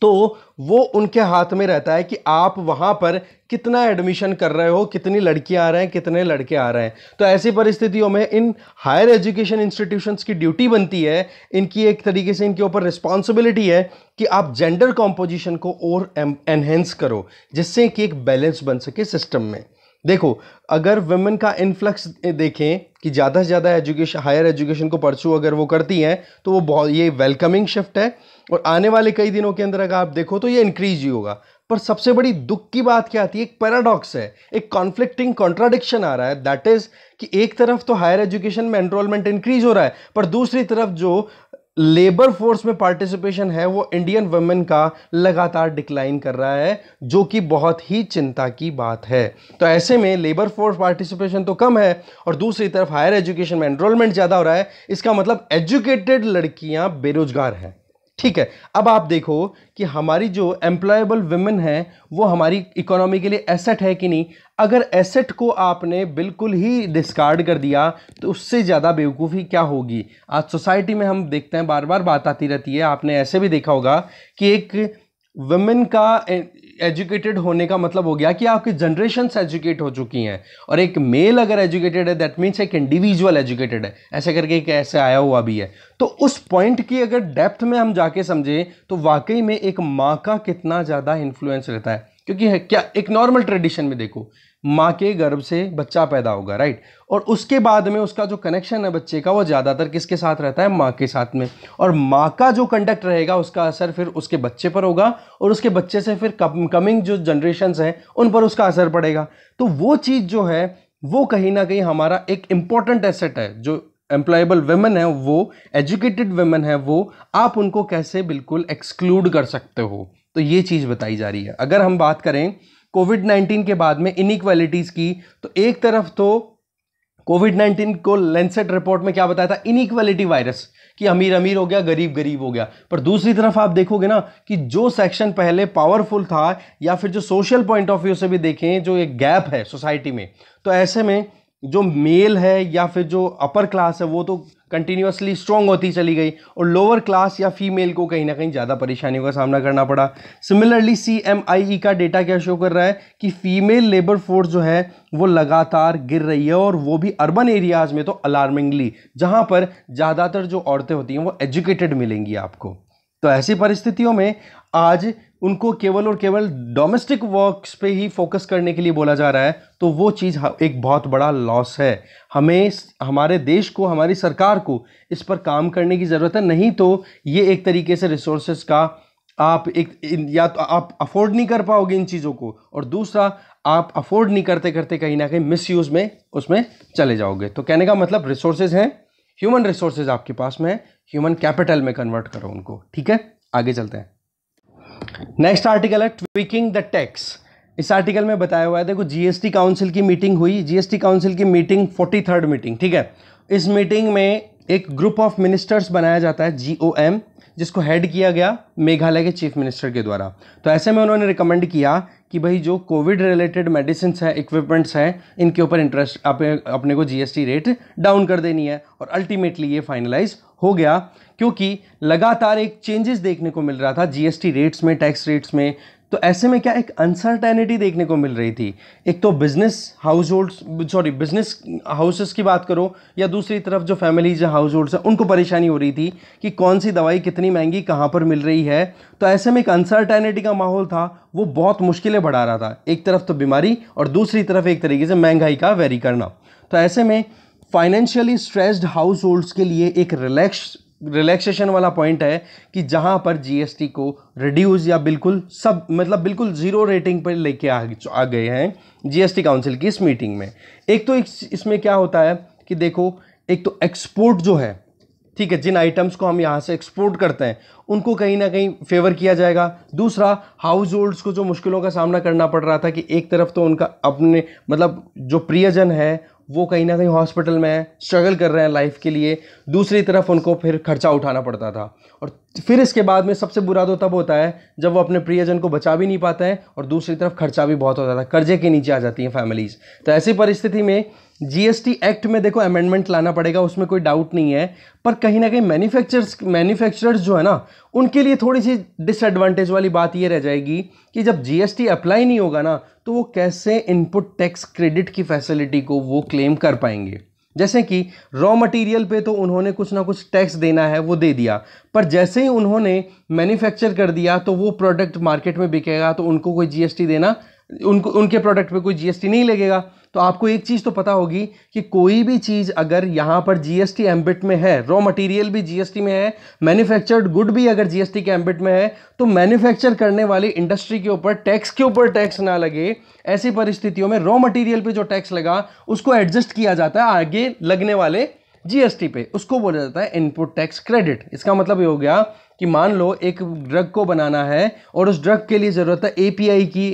तो वो उनके हाथ में रहता है कि आप वहाँ पर कितना एडमिशन कर रहे हो कितनी लड़कियाँ आ रहे हैं कितने लड़के आ रहे हैं तो ऐसी परिस्थितियों में इन हायर एजुकेशन इंस्टीट्यूशंस की ड्यूटी बनती है इनकी एक तरीके से इनके ऊपर रिस्पॉन्सिबिलिटी है कि आप जेंडर कॉम्पोजिशन को और एनहेंस करो जिससे कि एक बैलेंस बन सके सिस्टम में देखो अगर वुमेन का इन्फ्लक्स देखें कि ज़्यादा से ज़्यादा एजुकेशन हायर एजुकेशन को परसू अगर वो करती हैं तो वो बहुत ये वेलकमिंग शिफ्ट है और आने वाले कई दिनों के अंदर अगर आप देखो तो ये इंक्रीज ही होगा पर सबसे बड़ी दुख की बात क्या आती है एक पैराडॉक्स है एक कॉन्फ्लिक्टिंग कॉन्ट्राडिक्शन आ रहा है दैट इज़ कि एक तरफ तो हायर एजुकेशन में एनरोलमेंट इंक्रीज हो रहा है पर दूसरी तरफ जो लेबर फोर्स में पार्टिसिपेशन है वो इंडियन वुमेन का लगातार डिक्लाइन कर रहा है जो कि बहुत ही चिंता की बात है तो ऐसे में लेबर फोर्स पार्टिसिपेशन तो कम है और दूसरी तरफ हायर एजुकेशन में एनरोलमेंट ज़्यादा हो रहा है इसका मतलब एजुकेटेड लड़कियां बेरोजगार हैं ठीक है अब आप देखो कि हमारी जो एम्प्लॉयबल वुमेन है वो हमारी इकोनॉमी के लिए एसेट है कि नहीं अगर एसेट को आपने बिल्कुल ही डिस्कार्ड कर दिया तो उससे ज़्यादा बेवकूफ़ी क्या होगी आज सोसाइटी में हम देखते हैं बार बार बात आती रहती है आपने ऐसे भी देखा होगा कि एक वुमेन का एजुकेटेड होने का मतलब हो गया कि आपकी जनरेशन एजुकेट हो चुकी हैं और एक मेल अगर एजुकेटेड है दैट मीन्स एक इंडिविजुअल एजुकेटेड है ऐसे करके एक ऐसे आया हुआ भी है तो उस पॉइंट की अगर डेप्थ में हम जाके समझें तो वाकई में एक माँ का कितना ज़्यादा इन्फ्लुएंस रहता है क्योंकि है क्या एक नॉर्मल ट्रेडिशन में देखो माँ के गर्भ से बच्चा पैदा होगा राइट और उसके बाद में उसका जो कनेक्शन है बच्चे का वो ज़्यादातर किसके साथ रहता है माँ के साथ में और माँ का जो कंडक्ट रहेगा उसका असर फिर उसके बच्चे पर होगा और उसके बच्चे से फिर कम, कमिंग जो जनरेशन्स हैं उन पर उसका असर पड़ेगा तो वो चीज़ जो है वो कहीं ना कहीं हमारा एक इम्पॉर्टेंट एसेट है जो एम्प्लॉयबल वेमेन है वो एजुकेटेड वेमेन है वो आप उनको कैसे बिल्कुल एक्सक्लूड कर सकते हो तो ये चीज़ बताई जा रही है अगर हम बात करें कोविड नाइन्टीन के बाद में इनिक्वालिटीज़ की तो एक तरफ तो कोविड नाइन्टीन को लेंसेट रिपोर्ट में क्या बताया था इनइक्वालिटी वायरस कि अमीर अमीर हो गया गरीब गरीब हो गया पर दूसरी तरफ आप देखोगे ना कि जो सेक्शन पहले पावरफुल था या फिर जो सोशल पॉइंट ऑफ व्यू से भी देखें जो एक गैप है सोसाइटी में तो ऐसे में जो मेल है या फिर जो अपर क्लास है वो तो कंटिन्यूसली स्ट्रॉन्ग होती चली गई और लोअर क्लास या फीमेल को कहीं ना कहीं ज़्यादा परेशानियों का सामना करना पड़ा सिमिलरली सी एम आई ई का डेटा क्या शो कर रहा है कि फीमेल लेबर फोर्स जो है वो लगातार गिर रही है और वो भी अर्बन एरियाज़ में तो अलार्मिंगली जहाँ पर ज़्यादातर जो औरतें होती हैं वो एजुकेटेड मिलेंगी आपको तो ऐसी परिस्थितियों में आज उनको केवल और केवल डोमेस्टिक वर्क्स पे ही फोकस करने के लिए बोला जा रहा है तो वो चीज़ एक बहुत बड़ा लॉस है हमें हमारे देश को हमारी सरकार को इस पर काम करने की ज़रूरत है नहीं तो ये एक तरीके से रिसोर्सेज का आप एक या तो आप अफोर्ड नहीं कर पाओगे इन चीज़ों को और दूसरा आप अफोर्ड नहीं करते करते कहीं ना कहीं मिस यूज़ में उसमें चले जाओगे तो कहने का मतलब रिसोर्सेज हैं ह्यूमन रिसोर्सेज आपके पास में ह्यूमन कैपिटल में कन्वर्ट करो उनको ठीक है आगे चलते हैं नेक्स्ट आर्टिकल है ट्विकिंग द टैक्स इस आर्टिकल में बताया हुआ है देखो जीएसटी काउंसिल की मीटिंग हुई जीएसटी काउंसिल की मीटिंग फोर्टी थर्ड मीटिंग ठीक है इस मीटिंग में एक ग्रुप ऑफ मिनिस्टर्स बनाया जाता है जी ओ एम जिसको हेड किया गया मेघालय के चीफ मिनिस्टर के द्वारा तो ऐसे में उन्होंने रिकमेंड किया कि भाई जो कोविड रिलेटेड मेडिसिन है इक्विपमेंट्स हैं इनके ऊपर इंटरेस्ट अपने को जीएसटी रेट डाउन कर देनी है और अल्टीमेटली ये फाइनलाइज हो गया क्योंकि लगातार एक चेंजेस देखने को मिल रहा था जीएसटी रेट्स में टैक्स रेट्स में तो ऐसे में क्या एक अनसर्टेनिटी देखने को मिल रही थी एक तो business household sorry business houses की बात करो या दूसरी तरफ जो फैमिलीज या हाउस होल्ड्स हैं उनको परेशानी हो रही थी कि कौन सी दवाई कितनी महंगी कहाँ पर मिल रही है तो ऐसे में एक अनसर्टेनिटी का माहौल था वो बहुत मुश्किलें बढ़ा रहा था एक तरफ तो बीमारी और दूसरी तरफ एक तरीके से महंगाई का वेरी करना तो ऐसे में फाइनेंशियली स्ट्रेस्ड हाउस होल्ड्स के लिए एक रिलैक्स रिलैक्सेशन वाला पॉइंट है कि जहां पर जीएसटी को रिड्यूस या बिल्कुल सब मतलब बिल्कुल ज़ीरो रेटिंग पर लेके आ, आ गए हैं जीएसटी काउंसिल की इस मीटिंग में एक तो इस, इसमें क्या होता है कि देखो एक तो एक्सपोर्ट जो है ठीक है जिन आइटम्स को हम यहाँ से एक्सपोर्ट करते हैं उनको कहीं ना कहीं फेवर किया जाएगा दूसरा हाउस होल्ड्स को जो मुश्किलों का सामना करना पड़ रहा था कि एक तरफ तो उनका अपने मतलब जो प्रियजन है वो कहीं ना कहीं हॉस्पिटल में है स्ट्रगल कर रहे हैं लाइफ के लिए दूसरी तरफ उनको फिर खर्चा उठाना पड़ता था और फिर इसके बाद में सबसे बुरा तो तब होता है जब वो अपने प्रियजन को बचा भी नहीं पाता है और दूसरी तरफ खर्चा भी बहुत हो जाता है कर्जे के नीचे आ जाती हैं फैमिलीज़ तो ऐसी परिस्थिति में जीएसटी एक्ट में देखो अमेंडमेंट लाना पड़ेगा उसमें कोई डाउट नहीं है पर कहीं ना कहीं मैन्युफैक्चर मैन्युफैक्चरर्स जो है ना उनके लिए थोड़ी सी डिसएडवांटेज वाली बात ये रह जाएगी कि जब जीएसटी अप्लाई नहीं होगा ना तो वो कैसे इनपुट टैक्स क्रेडिट की फैसिलिटी को वो क्लेम कर पाएंगे जैसे कि रॉ मटेरियल पे तो उन्होंने कुछ ना कुछ टैक्स देना है वो दे दिया पर जैसे ही उन्होंने मैन्युफैक्चर कर दिया तो वो प्रोडक्ट मार्केट में बिकेगा तो उनको कोई जीएसटी देना उनको उनके प्रोडक्ट पे कोई जीएसटी नहीं लगेगा तो आपको एक चीज़ तो पता होगी कि कोई भी चीज़ अगर यहाँ पर जीएसटी एम्बिट में है रॉ मटेरियल भी जीएसटी में है मैन्युफैक्चर्ड गुड भी अगर जीएसटी के एम्बिट में है तो मैन्युफैक्चर करने वाली इंडस्ट्री के ऊपर टैक्स के ऊपर टैक्स ना लगे ऐसी परिस्थितियों में रॉ मटीरियल पर जो टैक्स लगा उसको एडजस्ट किया जाता है आगे लगने वाले जीएसटी पे उसको बोला जाता है इनपुट टैक्स क्रेडिट इसका मतलब ये हो गया कि मान लो एक ड्रग को बनाना है और उस ड्रग के लिए ज़रूरत है एपीआई की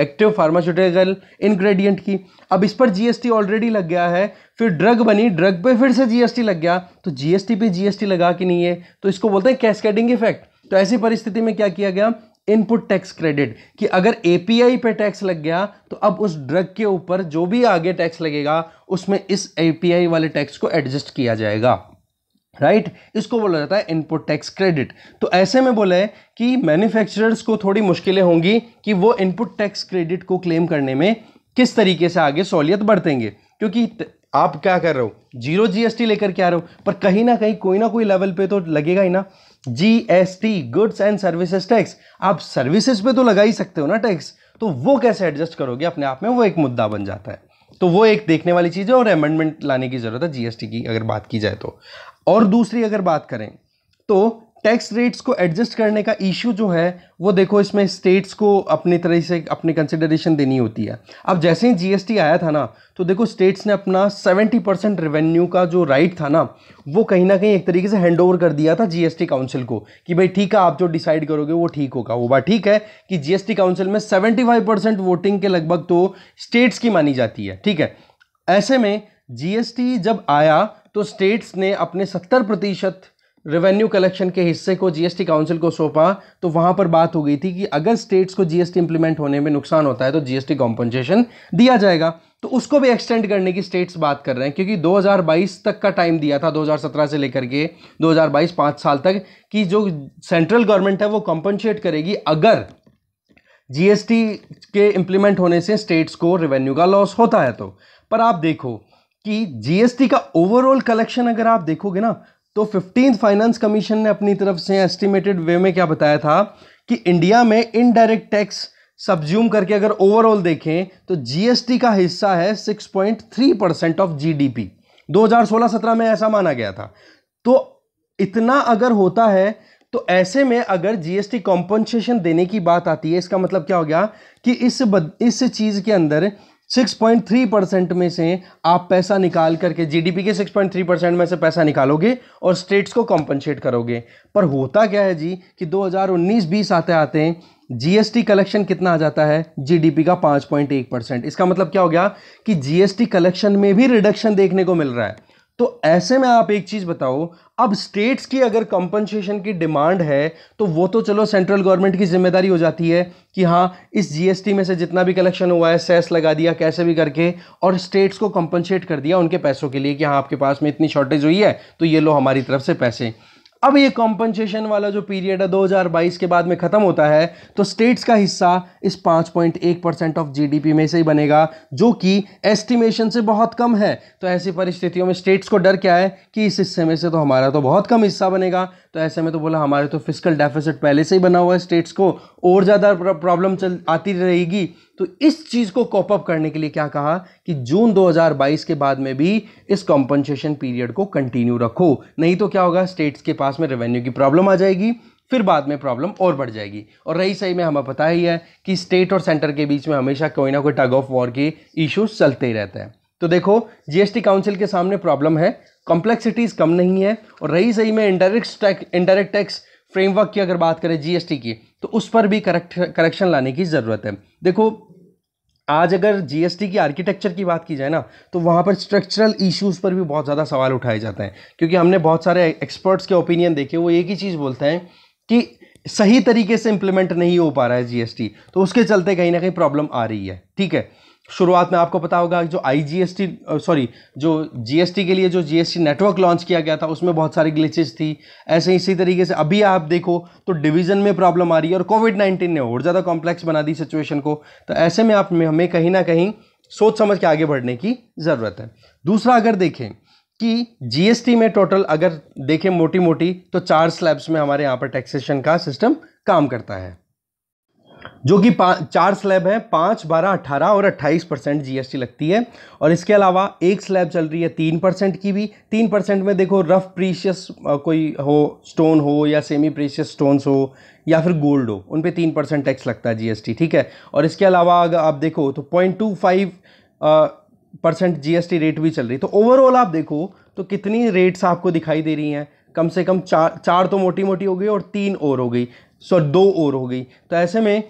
एक्टिव फार्मास्यूटिकल इंग्रेडिएंट की अब इस पर जीएसटी ऑलरेडी लग गया है फिर ड्रग बनी ड्रग पे फिर से जीएसटी लग गया तो जीएसटी पे जीएसटी लगा कि नहीं है तो इसको बोलते हैं कैस्केडिंग इफेक्ट तो ऐसी परिस्थिति में क्या किया गया इनपुट टैक्स क्रेडिट कि अगर एपीआई पे टैक्स लग गया तो अब उस ड्रग के ऊपर जो भी आगे टैक्स लगेगा उसमें इस एपीआई वाले टैक्स को एडजस्ट किया जाएगा राइट right? इसको बोला जाता है इनपुट टैक्स क्रेडिट तो ऐसे में बोला है कि मैन्युफैक्चरर्स को थोड़ी मुश्किलें होंगी कि वो इनपुट टैक्स क्रेडिट को क्लेम करने में किस तरीके से आगे सहूलियत बरतेंगे क्योंकि आप क्या कर रहे हो जीरो जीएसटी लेकर के आ रहे हो पर कहीं ना कहीं कोई ना कोई लेवल पे तो लगेगा ही ना GST goods and services tax आप सर्विसेज पे तो लगा ही सकते हो ना टैक्स तो वो कैसे एडजस्ट करोगे अपने आप में वो एक मुद्दा बन जाता है तो वो एक देखने वाली चीज़ है और अमेंडमेंट लाने की ज़रूरत है जीएसटी की अगर बात की जाए तो और दूसरी अगर बात करें तो टैक्स रेट्स को एडजस्ट करने का इशू जो है वो देखो इसमें स्टेट्स को अपनी तरह से अपनी कंसिडरेशन देनी होती है अब जैसे ही जीएसटी आया था ना तो देखो स्टेट्स ने अपना 70 परसेंट रेवेन्यू का जो राइट था ना वो कहीं ना कहीं एक तरीके से हैंड ओवर कर दिया था जीएसटी काउंसिल को कि भाई ठीक है आप जो डिसाइड करोगे वो ठीक होगा वो बात ठीक है कि जीएसटी काउंसिल में सेवेंटी परसेंट वोटिंग के लगभग तो स्टेट्स की मानी जाती है ठीक है ऐसे में जीएसटी जब आया तो स्टेट्स ने अपने सत्तर प्रतिशत रेवेन्यू कलेक्शन के हिस्से को जीएसटी काउंसिल को सौंपा तो वहां पर बात हो गई थी कि अगर स्टेट्स को जीएसटी इंप्लीमेंट होने में नुकसान होता है तो जीएसटी कॉम्पनसेशन दिया जाएगा तो उसको भी एक्सटेंड करने की स्टेट्स बात कर रहे हैं क्योंकि 2022 तक का टाइम दिया था 2017 से लेकर के 2022 पाँच साल तक कि जो सेंट्रल गवर्नमेंट है वो कॉम्पनसेट करेगी अगर जीएसटी के इम्प्लीमेंट होने से स्टेट्स को रेवेन्यू का लॉस होता है तो पर आप देखो कि जीएसटी का ओवरऑल कलेक्शन अगर आप देखोगे ना तो फिफ्टींथ फाइनेंस कमीशन ने अपनी तरफ से एस्टिमेटेड वे में क्या बताया था कि इंडिया में इनडायरेक्ट टैक्स सब्ज्यूम करके अगर ओवरऑल देखें तो जीएसटी का हिस्सा है 6.3 परसेंट ऑफ जीडीपी 2016-17 में ऐसा माना गया था तो इतना अगर होता है तो ऐसे में अगर जीएसटी कॉम्पनसेशन देने की बात आती है इसका मतलब क्या हो गया कि इस बद, इस चीज़ के अंदर 6.3 परसेंट में से आप पैसा निकाल करके जीडीपी के 6.3 परसेंट में से पैसा निकालोगे और स्टेट्स को कॉम्पनसेट करोगे पर होता क्या है जी कि 2019-20 आते आते हैं जीएसटी कलेक्शन कितना आ जाता है जीडीपी का 5.1 परसेंट इसका मतलब क्या हो गया कि जीएसटी कलेक्शन में भी रिडक्शन देखने को मिल रहा है तो ऐसे में आप एक चीज़ बताओ अब स्टेट्स की अगर कंपनसेशन की डिमांड है तो वो तो चलो सेंट्रल गवर्नमेंट की जिम्मेदारी हो जाती है कि हाँ इस जीएसटी में से जितना भी कलेक्शन हुआ है सेस e लगा दिया कैसे भी करके और स्टेट्स को कंपनसेट कर दिया उनके पैसों के लिए कि हाँ आपके पास में इतनी शॉर्टेज हुई है तो ये लो हमारी तरफ से पैसे अब ये कॉम्पनसेशन वाला जो पीरियड है 2022 के बाद में ख़त्म होता है तो स्टेट्स का हिस्सा इस 5.1 परसेंट ऑफ जीडीपी में से ही बनेगा जो कि एस्टिमेशन से बहुत कम है तो ऐसी परिस्थितियों में स्टेट्स को डर क्या है कि इस हिस्से में से तो हमारा तो बहुत कम हिस्सा बनेगा तो ऐसे में तो बोला हमारे तो फिजिकल डेफिसिट पहले से ही बना हुआ है स्टेट्स को और ज़्यादा प्रॉब्लम चल आती रहेगी तो इस चीज़ को कॉप अप करने के लिए क्या कहा कि जून 2022 के बाद में भी इस कॉम्पनसेशन पीरियड को कंटिन्यू रखो नहीं तो क्या होगा स्टेट्स के पास में रेवेन्यू की प्रॉब्लम आ जाएगी फिर बाद में प्रॉब्लम और बढ़ जाएगी और रही सही में हमें पता ही है कि स्टेट और सेंटर के बीच में हमेशा कोई ना कोई टग ऑफ वॉर के इश्यूज चलते ही रहते हैं तो देखो जीएसटी काउंसिल के सामने प्रॉब्लम है कॉम्प्लेक्सिटीज़ कम नहीं है और रही सही में indirect tax indirect tax framework की अगर बात करें जीएसटी की तो उस पर भी करेक्ट करेक्शन लाने की ज़रूरत है देखो आज अगर जीएसटी की आर्किटेक्चर की बात की जाए ना तो वहाँ पर स्ट्रक्चरल इश्यूज पर भी बहुत ज़्यादा सवाल उठाए जाते हैं क्योंकि हमने बहुत सारे एक्सपर्ट्स के ओपिनियन देखे वो एक ही चीज़ बोलते हैं कि सही तरीके से इम्प्लीमेंट नहीं हो पा रहा है जीएसटी तो उसके चलते कहीं ना कहीं प्रॉब्लम आ रही है ठीक है शुरुआत में आपको पता होगा जो आई सॉरी जो टी के लिए जो टी नेटवर्क लॉन्च किया गया था उसमें बहुत सारी ग्लिचेज थी ऐसे इसी तरीके से अभी आप देखो तो डिवीज़न में प्रॉब्लम आ रही है और कोविड नाइन्टीन ने और ज़्यादा कॉम्प्लेक्स बना दी सिचुएशन को तो ऐसे में आप में हमें कहीं ना कहीं सोच समझ के आगे बढ़ने की ज़रूरत है दूसरा अगर देखें कि टी में टोटल अगर देखें मोटी मोटी तो चार स्लैब्स में हमारे यहाँ पर टैक्सेशन का सिस्टम काम करता है जो कि चार स्लैब है पाँच बारह अट्ठारह और अट्ठाईस परसेंट जी लगती है और इसके अलावा एक स्लैब चल रही है तीन परसेंट की भी तीन परसेंट में देखो रफ प्रीशियस कोई हो स्टोन हो या सेमी प्रीशियस स्टोन्स हो या फिर गोल्ड हो उन पर तीन परसेंट टैक्स लगता है जी ठीक है और इसके अलावा अगर आप देखो तो point two five percent GST rate भी चल रही है तो ओवरऑल आप देखो तो कितनी रेट्स आपको दिखाई दे रही हैं कम से कम चार चार तो मोटी मोटी हो गई और तीन और हो गई सो दो और हो गई तो ऐसे में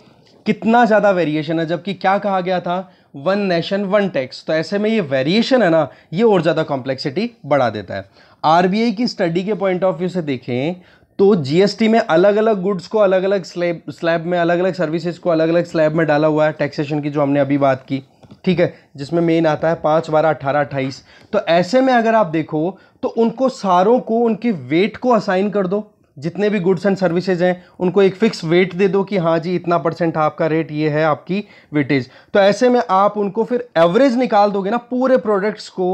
कितना ज़्यादा वेरिएशन है जबकि क्या कहा गया था वन नेशन वन टैक्स तो ऐसे में ये वेरिएशन है ना ये और ज़्यादा कॉम्प्लेक्सिटी बढ़ा देता है आर की स्टडी के पॉइंट ऑफ व्यू से देखें तो जीएसटी में अलग अलग गुड्स को अलग अलग स्लैब स्लैब में अलग अलग सर्विसेज को अलग अलग स्लैब में डाला हुआ है टैक्सेशन की जो हमने अभी बात की ठीक है जिसमें मेन आता है पाँच बारह अट्ठारह अट्ठाईस तो ऐसे में अगर आप देखो तो उनको सारों को उनके वेट को असाइन कर दो जितने भी गुड्स एंड सर्विसेज हैं उनको एक फिक्स वेट दे दो कि हाँ जी इतना परसेंट आपका रेट ये है आपकी वेटेज तो ऐसे में आप उनको फिर एवरेज निकाल दोगे ना पूरे प्रोडक्ट्स को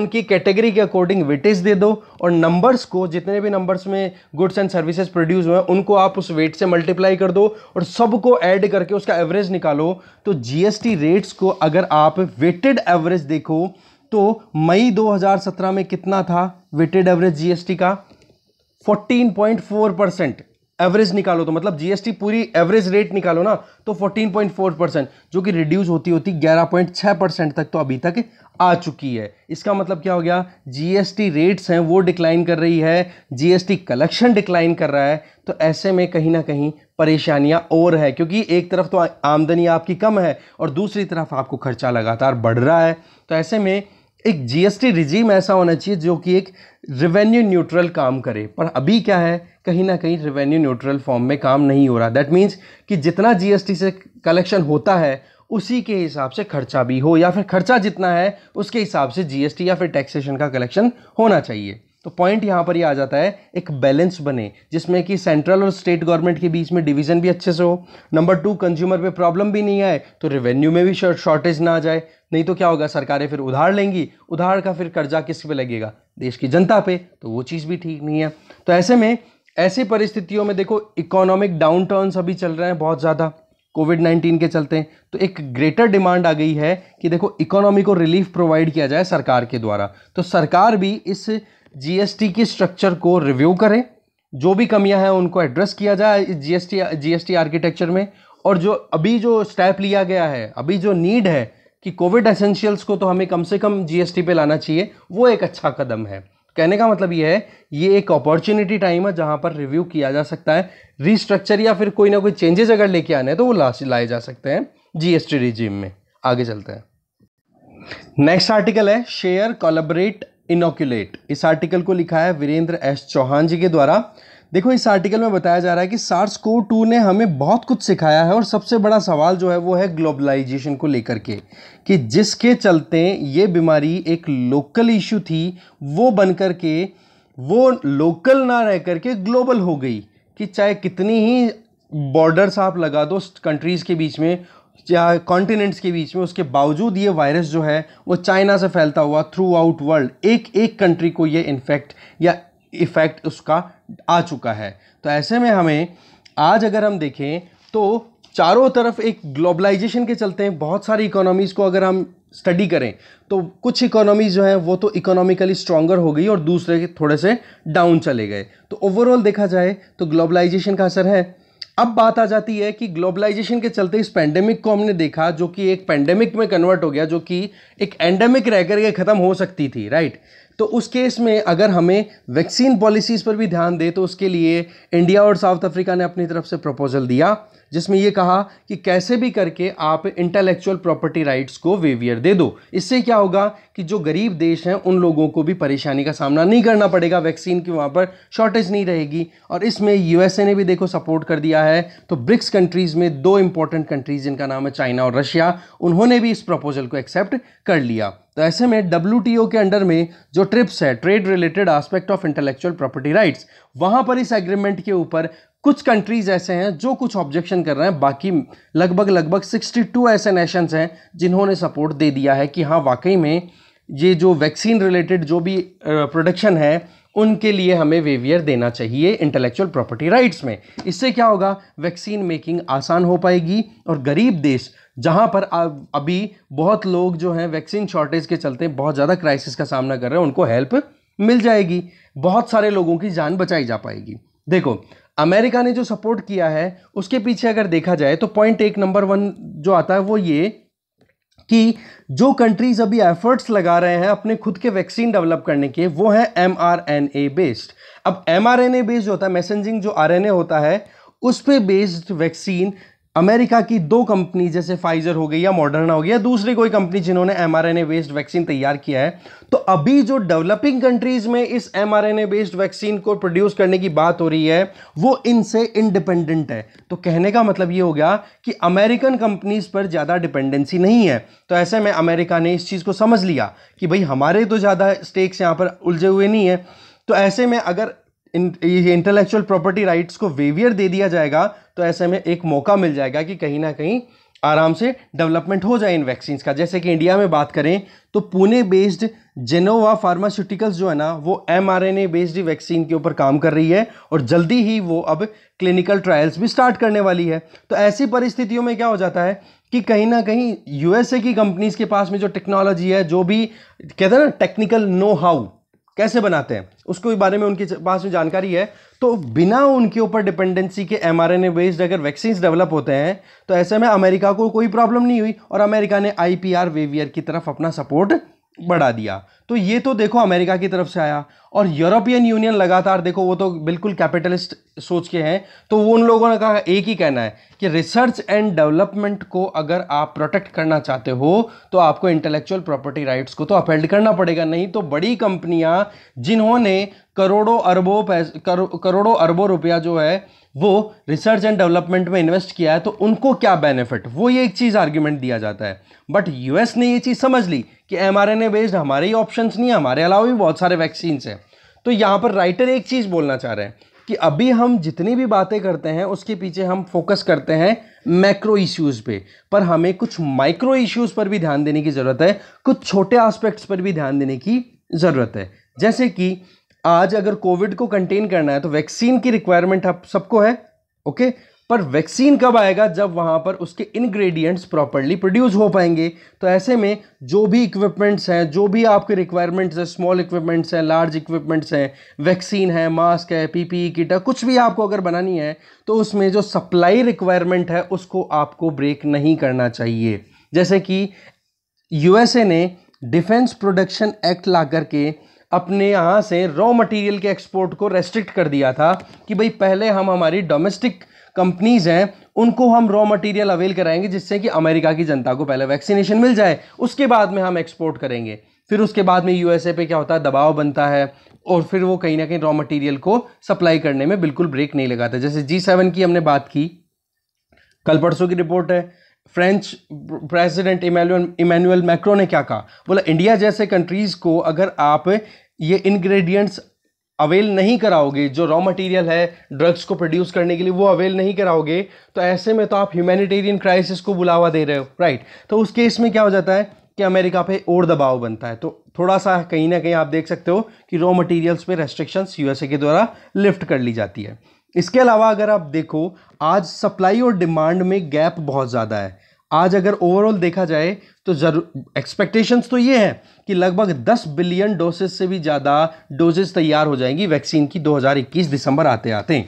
उनकी कैटेगरी के अकॉर्डिंग वेटेज दे दो और नंबर्स को जितने भी नंबर्स में गुड्स एंड सर्विसेज प्रोड्यूस हुए हैं उनको आप उस वेट से मल्टीप्लाई कर दो और सबको ऐड करके उसका एवरेज निकालो तो जीएसटी रेट्स को अगर आप वेटेड एवरेज देखो तो मई 2017 में कितना था वेटेड एवरेज जीएसटी का 14.4 परसेंट एवरेज निकालो तो मतलब जीएसटी पूरी एवरेज रेट निकालो ना तो 14.4 परसेंट जो कि रिड्यूस होती होती 11.6 परसेंट तक तो अभी तक आ चुकी है इसका मतलब क्या हो गया जीएसटी रेट्स हैं वो डिक्लाइन कर रही है जीएसटी कलेक्शन डिक्लाइन कर रहा है तो ऐसे में कहीं ना कहीं परेशानियां और है क्योंकि एक तरफ तो आमदनी आपकी कम है और दूसरी तरफ आपको खर्चा लगातार बढ़ रहा है तो ऐसे में एक जीएसटी रिजीम ऐसा होना चाहिए जो कि एक रेवेन्यू न्यूट्रल काम करे पर अभी क्या है कहीं ना कहीं रेवेन्यू न्यूट्रल फॉर्म में काम नहीं हो रहा दैट मीन्स कि जितना जीएसटी से कलेक्शन होता है उसी के हिसाब से खर्चा भी हो या फिर खर्चा जितना है उसके हिसाब से जीएसटी या फिर टैक्सेशन का कलेक्शन होना चाहिए तो पॉइंट यहाँ पर ही आ जाता है एक बैलेंस बने जिसमें कि सेंट्रल और स्टेट गवर्नमेंट के बीच में डिवीजन भी अच्छे से हो नंबर टू कंज्यूमर पे प्रॉब्लम भी नहीं आए तो रेवेन्यू में भी शॉर्टेज ना आ जाए नहीं तो क्या होगा सरकारें फिर उधार लेंगी उधार का फिर कर्जा किस पे लगेगा देश की जनता पे तो वो चीज़ भी ठीक नहीं है तो ऐसे में ऐसी परिस्थितियों में देखो इकोनॉमिक डाउन टर्नस अभी चल रहे हैं बहुत ज़्यादा कोविड नाइन्टीन के चलते हैं तो एक ग्रेटर डिमांड आ गई है कि देखो इकोनॉमी को रिलीफ प्रोवाइड किया जाए सरकार के द्वारा तो सरकार भी इस जीएसटी की स्ट्रक्चर को रिव्यू करें जो भी कमियां हैं उनको एड्रेस किया जाए जीएसटी जीएसटी आर्किटेक्चर में और जो अभी जो स्टेप लिया गया है अभी जो नीड है कि कोविड एसेंशियल्स को तो हमें कम से कम जीएसटी पे लाना चाहिए वो एक अच्छा कदम है तो कहने का मतलब ये है ये एक अपॉर्चुनिटी टाइम है जहाँ पर रिव्यू किया जा सकता है रिस्ट्रक्चर या फिर कोई ना कोई चेंजेस अगर लेके आने हैं तो वो लाए जा सकते हैं जीएसटी रिजीम में आगे चलते हैं नेक्स्ट आर्टिकल है शेयर कोलाबरेट इनोक्यूलेट इस आर्टिकल को लिखा है वीरेंद्र एस चौहान जी के द्वारा देखो इस आर्टिकल में बताया जा रहा है कि सार्स को टू ने हमें बहुत कुछ सिखाया है और सबसे बड़ा सवाल जो है वो है ग्लोबलाइजेशन को लेकर के कि जिसके चलते ये बीमारी एक लोकल इशू थी वो बन कर के वो लोकल ना रह कर के ग्लोबल हो गई कि चाहे कितनी ही बॉर्डर्स आप लगा दो कंट्रीज़ के बीच में कॉन्टिनेंट्स के बीच में उसके बावजूद ये वायरस जो है वो चाइना से फैलता हुआ थ्रू आउट वर्ल्ड एक एक कंट्री को ये इन्फेक्ट या इफ़ेक्ट उसका आ चुका है तो ऐसे में हमें आज अगर हम देखें तो चारों तरफ एक ग्लोबलाइजेशन के चलते हैं बहुत सारी इकोनॉमीज़ को अगर हम स्टडी करें तो कुछ इकोनॉमीज़ जो हैं वो तो इकोनॉमिकली स्ट्रॉगर हो गई और दूसरे के थोड़े से डाउन चले गए तो ओवरऑल देखा जाए तो ग्लोबलाइजेशन का असर है अब बात आ जाती है कि ग्लोबलाइजेशन के चलते इस पैंडेमिक को हमने देखा जो कि एक पैंडेमिक में कन्वर्ट हो गया जो कि एक एंडेमिक रह कर के ख़त्म हो सकती थी राइट तो उस केस में अगर हमें वैक्सीन पॉलिसीज़ पर भी ध्यान दे तो उसके लिए इंडिया और साउथ अफ्रीका ने अपनी तरफ से प्रपोजल दिया जिसमें यह कहा कि कैसे भी करके आप इंटेलेक्चुअल प्रॉपर्टी राइट्स को वेवियर दे दो इससे क्या होगा कि जो गरीब देश हैं उन लोगों को भी परेशानी का सामना नहीं करना पड़ेगा वैक्सीन की वहाँ पर शॉर्टेज नहीं रहेगी और इसमें यूएसए ने भी देखो सपोर्ट कर दिया है तो ब्रिक्स कंट्रीज़ में दो इंपॉर्टेंट कंट्रीज़ जिनका नाम है चाइना और रशिया उन्होंने भी इस प्रपोजल को एक्सेप्ट कर लिया तो ऐसे में डब्ल्यू के अंडर में जो ट्रिप्स है trade related aspect of intellectual property rights वहाँ पर इस एग्रीमेंट के ऊपर कुछ कंट्रीज ऐसे हैं जो कुछ ऑब्जेक्शन कर रहे हैं बाकी लगभग लगभग 62 ऐसे नेशंस हैं जिन्होंने सपोर्ट दे दिया है कि हाँ वाकई में ये जो वैक्सीन रिलेटेड जो भी प्रोडक्शन है उनके लिए हमें वेवियर देना चाहिए इंटेलेक्चुअल प्रॉपर्टी राइट्स में इससे क्या होगा वैक्सीन मेकिंग आसान हो पाएगी और गरीब देश जहाँ पर अभी बहुत लोग जो हैं वैक्सीन शॉर्टेज के चलते बहुत ज़्यादा क्राइसिस का सामना कर रहे हैं उनको हेल्प मिल जाएगी बहुत सारे लोगों की जान बचाई जा पाएगी देखो अमेरिका ने जो सपोर्ट किया है उसके पीछे अगर देखा जाए तो पॉइंट एक नंबर वन जो आता है वो ये कि जो कंट्रीज अभी एफर्ट्स लगा रहे हैं अपने खुद के वैक्सीन डेवलप करने के वो है M R N A based अब M R N A based होता है मैसेजिंग जो आर एन ए होता है उस पर बेस्ड वैक्सीन अमेरिका की दो कंपनी जैसे फाइजर हो गई या मॉडर्ना हो गई या दूसरी कोई कंपनी जिन्होंने M R N A based vaccine तैयार किया है तो अभी जो डेवलपिंग कंट्रीज में इस M R N A based vaccine को प्रोड्यूस करने की बात हो रही है वो इनसे इंडिपेंडेंट है तो कहने का मतलब ये हो गया कि अमेरिकन कंपनीज पर ज़्यादा डिपेंडेंसी नहीं है तो ऐसे में अमेरिका ने इस चीज़ को समझ लिया कि भाई हमारे तो ज़्यादा स्टेक्स यहाँ पर उलझे हुए नहीं है तो ऐसे में अगर इन ये इंटेलेक्चुअल प्रॉपर्टी राइट्स को वेवियर दे दिया जाएगा तो ऐसे में एक मौका मिल जाएगा कि कहीं ना कहीं आराम से डेवलपमेंट हो जाए इन वैक्सीन्स का जैसे कि इंडिया में बात करें तो पुणे बेस्ड जेनोवा फार्मास्यूटिकल्स जो है ना वो M R N A based vaccine के ऊपर काम कर रही है और जल्दी ही वो अब क्लिनिकल ट्रायल्स भी स्टार्ट करने वाली है तो ऐसी परिस्थितियों में क्या हो जाता है कि कहीं ना कहीं यूएसए की कंपनीज के पास में जो टेक्नोलॉजी है जो भी कहते हैं ना टेक्निकल नो हाउ कैसे बनाते हैं उसके बारे में उनके पास में जानकारी है तो बिना उनके ऊपर डिपेंडेंसी के M R N A based अगर वैक्सीन डेवलप होते हैं तो ऐसे में अमेरिका को कोई प्रॉब्लम नहीं हुई और अमेरिका ने आई पी आर वेवियर की तरफ अपना सपोर्ट बढ़ा दिया तो ये तो देखो अमेरिका की तरफ से आया और यूरोपियन यूनियन लगातार देखो वो तो बिल्कुल कैपिटलिस्ट सोच के हैं तो वो उन लोगों ने कहा एक ही कहना है कि रिसर्च एंड डेवलपमेंट को अगर आप प्रोटेक्ट करना चाहते हो तो आपको इंटेलेक्चुअल प्रॉपर्टी राइट्स को तो अपेल्ड करना पड़ेगा नहीं तो बड़ी कंपनियां जिन्होंने करोड़ों अरबों करो, करोड़ों अरबों रुपया जो है वो रिसर्च एंड डेवलपमेंट में इन्वेस्ट किया है तो उनको क्या बेनिफिट वो ये एक चीज़ आर्ग्यूमेंट दिया जाता है बट यूएस ने ये चीज़ समझ ली कि एम बेस्ड हमारे ही ऑप्शन नहीं है हमारे अलावा भी बहुत सारे वैक्सीन्स हैं तो यहाँ पर राइटर एक चीज़ बोलना चाह रहे हैं कि अभी हम जितनी भी बातें करते हैं उसके पीछे हम फोकस करते हैं मैक्रो इश्यूज़ पे पर हमें कुछ माइक्रो इश्यूज़ पर भी ध्यान देने की ज़रूरत है कुछ छोटे आस्पेक्ट्स पर भी ध्यान देने की ज़रूरत है जैसे कि आज अगर कोविड को कंटेन करना है तो वैक्सीन की रिक्वायरमेंट आप सबको है ओके पर वैक्सीन कब आएगा जब वहां पर उसके इंग्रेडिएंट्स प्रॉपरली प्रोड्यूस हो पाएंगे तो ऐसे में जो भी इक्विपमेंट्स हैं जो भी आपके रिक्वायरमेंट्स हैं स्मॉल इक्विपमेंट्स हैं लार्ज इक्विपमेंट्स हैं वैक्सीन है मास्क है पीपीई किट e है कुछ भी आपको अगर बनानी है तो उसमें जो सप्लाई रिक्वायरमेंट है उसको आपको ब्रेक नहीं करना चाहिए जैसे कि यूएसए ने डिफेंस प्रोडक्शन एक्ट ला करके के अपने यहाँ से रॉ मटेरियल के एक्सपोर्ट को रेस्ट्रिक्ट कर दिया था कि भाई पहले हम हमारी डोमेस्टिक कंपनीज़ हैं उनको हम रॉ मटेरियल अवेल कराएंगे जिससे कि अमेरिका की जनता को पहले वैक्सीनेशन मिल जाए उसके बाद में हम एक्सपोर्ट करेंगे फिर उसके बाद में यूएसए पे क्या होता है दबाव बनता है और फिर वो कहीं ना कहीं रॉ मटेरियल को सप्लाई करने में बिल्कुल ब्रेक नहीं लगाता जैसे जी सेवन की हमने बात की कल परसों की रिपोर्ट है फ्रेंच प्रेसिडेंट इमैनुअल मैक्रो ने क्या कहा बोला इंडिया जैसे कंट्रीज़ को अगर आप ये इंग्रेडिएंट्स अवेल नहीं कराओगे जो रॉ मटेरियल है ड्रग्स को प्रोड्यूस करने के लिए वो अवेल नहीं कराओगे तो ऐसे में तो आप ह्यूमैनिटेरियन क्राइसिस को बुलावा दे रहे हो राइट तो उस केस में क्या हो जाता है कि अमेरिका पे और दबाव बनता है तो थोड़ा सा कहीं ना कहीं आप देख सकते हो कि रॉ मटेरियल्स पे रेस्ट्रिक्शंस यूएसए के द्वारा लिफ्ट कर ली जाती है इसके अलावा अगर आप देखो आज सप्लाई और डिमांड में गैप बहुत ज़्यादा है आज अगर ओवरऑल देखा जाए तो जरूर एक्सपेक्टेशंस तो ये है कि लगभग 10 बिलियन डोसेस से भी ज़्यादा डोजेस तैयार हो जाएंगी वैक्सीन की 2021 दिसंबर आते आते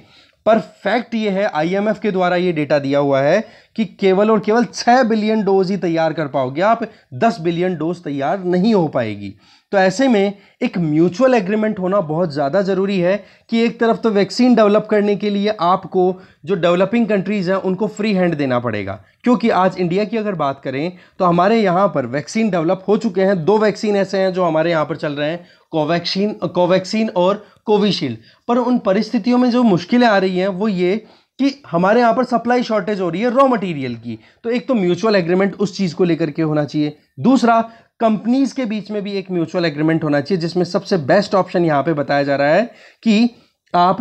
पर फैक्ट ये है आईएमएफ के द्वारा ये डेटा दिया हुआ है कि केवल और केवल 6 बिलियन डोज ही तैयार कर पाओगे आप 10 बिलियन डोज तैयार नहीं हो पाएगी तो ऐसे में एक म्यूचुअल एग्रीमेंट होना बहुत ज़्यादा ज़रूरी है कि एक तरफ तो वैक्सीन डेवलप करने के लिए आपको जो डेवलपिंग कंट्रीज़ हैं उनको फ्री हैंड देना पड़ेगा क्योंकि आज इंडिया की अगर बात करें तो हमारे यहाँ पर वैक्सीन डेवलप हो चुके हैं दो वैक्सीन ऐसे हैं जो हमारे यहाँ पर चल रहे हैं कोवैक्सीन कोवैक्सीन और कोविशील्ड पर उन परिस्थितियों में जो मुश्किलें आ रही हैं वो ये कि हमारे यहाँ पर सप्लाई शॉर्टेज हो रही है रॉ मटेरियल की तो एक तो म्यूचुअल एग्रीमेंट उस चीज़ को लेकर के होना चाहिए दूसरा कंपनीज के बीच में भी एक म्यूचुअल एग्रीमेंट होना चाहिए जिसमें सबसे बेस्ट ऑप्शन यहाँ पे बताया जा रहा है कि आप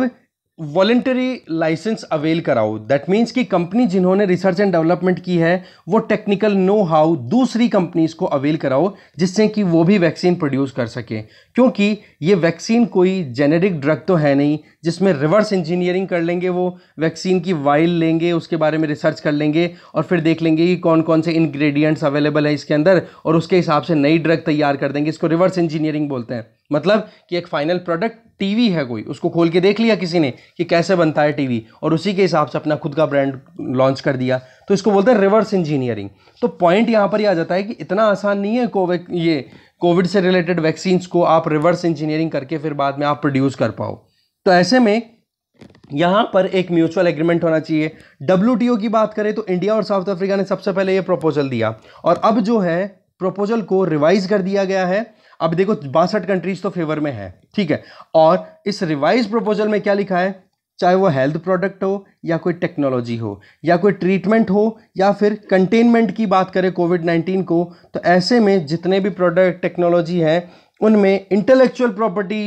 वॉलेंटरी लाइसेंस अवेल कराओ दैट मीन्स कि कंपनी जिन्होंने रिसर्च एंड डेवलपमेंट की है वो टेक्निकल नो हाउ दूसरी कंपनीज को अवेल कराओ जिससे कि वो भी वैक्सीन प्रोड्यूस कर सकें क्योंकि ये वैक्सीन कोई जेनेरिक ड्रग तो है नहीं जिसमें रिवर्स इंजीनियरिंग कर लेंगे वो वैक्सीन की वाइल लेंगे उसके बारे में रिसर्च कर लेंगे और फिर देख लेंगे कि कौन कौन से इन्ग्रीडियंट्स अवेलेबल है इसके अंदर और उसके हिसाब से नई ड्रग तैयार कर देंगे इसको रिवर्स इंजीनियरिंग बोलते हैं मतलब कि एक फाइनल प्रोडक्ट टीवी है कोई उसको खोल के देख लिया किसी ने कि कैसे बनता है टीवी और उसी के हिसाब से अपना खुद का ब्रांड लॉन्च कर दिया तो इसको बोलते हैं रिवर्स इंजीनियरिंग तो पॉइंट यहाँ पर ही आ जाता है कि इतना आसान नहीं है कोविड ये कोविड से रिलेटेड वैक्सीन को आप रिवर्स इंजीनियरिंग करके फिर बाद में आप प्रोड्यूस कर पाओ तो ऐसे में यहाँ पर एक म्यूचुअल एग्रीमेंट होना चाहिए डब्ल्यू की बात करें तो इंडिया और साउथ अफ्रीका ने सबसे पहले ये प्रपोजल दिया और अब जो है प्रपोजल को रिवाइज कर दिया गया है अब देखो बासठ कंट्रीज तो फेवर में है ठीक है और इस रिवाइज प्रपोजल में क्या लिखा है चाहे वो हेल्थ प्रोडक्ट हो या कोई टेक्नोलॉजी हो या कोई ट्रीटमेंट हो या फिर कंटेनमेंट की बात करें कोविड नाइन्टीन को तो ऐसे में जितने भी प्रोडक्ट टेक्नोलॉजी हैं उनमें इंटेलेक्चुअल प्रॉपर्टी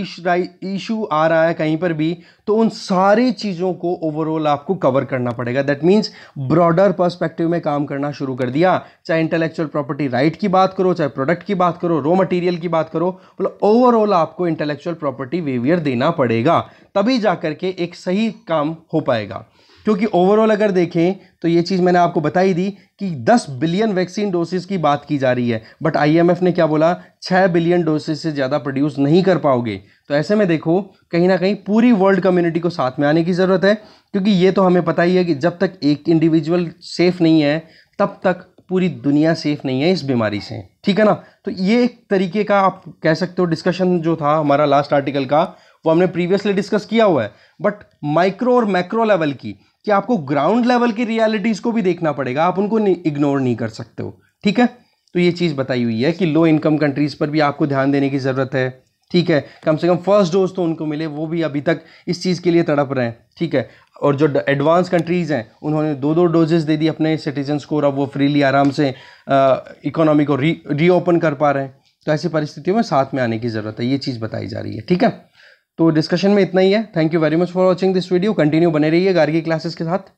इशू आ रहा है कहीं पर भी तो उन सारी चीज़ों को ओवरऑल आपको कवर करना पड़ेगा दैट मीन्स ब्रॉडर पर्सपेक्टिव में काम करना शुरू कर दिया चाहे इंटेलेक्चुअल प्रॉपर्टी राइट की बात करो चाहे प्रोडक्ट की बात करो रॉ मटेरियल की बात करो मतलब ओवरऑल आपको इंटेलेक्चुअल प्रॉपर्टी वेवियर देना पड़ेगा तभी जा करके एक सही काम हो पाएगा क्योंकि ओवरऑल अगर देखें तो ये चीज़ मैंने आपको बताई दी कि 10 बिलियन वैक्सीन डोसेज की बात की जा रही है बट आईएमएफ ने क्या बोला 6 बिलियन डोसेज से ज़्यादा प्रोड्यूस नहीं कर पाओगे तो ऐसे में देखो कहीं ना कहीं पूरी वर्ल्ड कम्युनिटी को साथ में आने की ज़रूरत है क्योंकि ये तो हमें पता ही है कि जब तक एक इंडिविजुअल सेफ नहीं है तब तक पूरी दुनिया सेफ नहीं है इस बीमारी से ठीक है ना तो ये एक तरीके का आप कह सकते हो डिस्कशन जो था हमारा लास्ट आर्टिकल का वो हमने प्रीवियसली डिस्कस किया हुआ है बट माइक्रो और मैक्रो लेवल की कि आपको ग्राउंड लेवल की रियलिटीज़ को भी देखना पड़ेगा आप उनको इग्नोर नहीं कर सकते हो ठीक है तो ये चीज़ बताई हुई है कि लो इनकम कंट्रीज़ पर भी आपको ध्यान देने की ज़रूरत है ठीक है कम से कम फर्स्ट डोज तो उनको मिले वो भी अभी तक इस चीज़ के लिए तड़प रहे हैं ठीक है और जो एडवांस कंट्रीज़ हैं उन्होंने दो दो डोजेस दे दी अपने सिटीजन्स को और अब वो फ्रीली आराम से इकोनॉमी को री रीओपन कर पा रहे हैं तो ऐसी परिस्थितियों में साथ में आने की ज़रूरत है ये चीज़ बताई जा रही है ठीक है तो डिस्कशन में इतना ही है thank you very much for watching this video continue बने रहिए गार्गी क्लासेस के साथ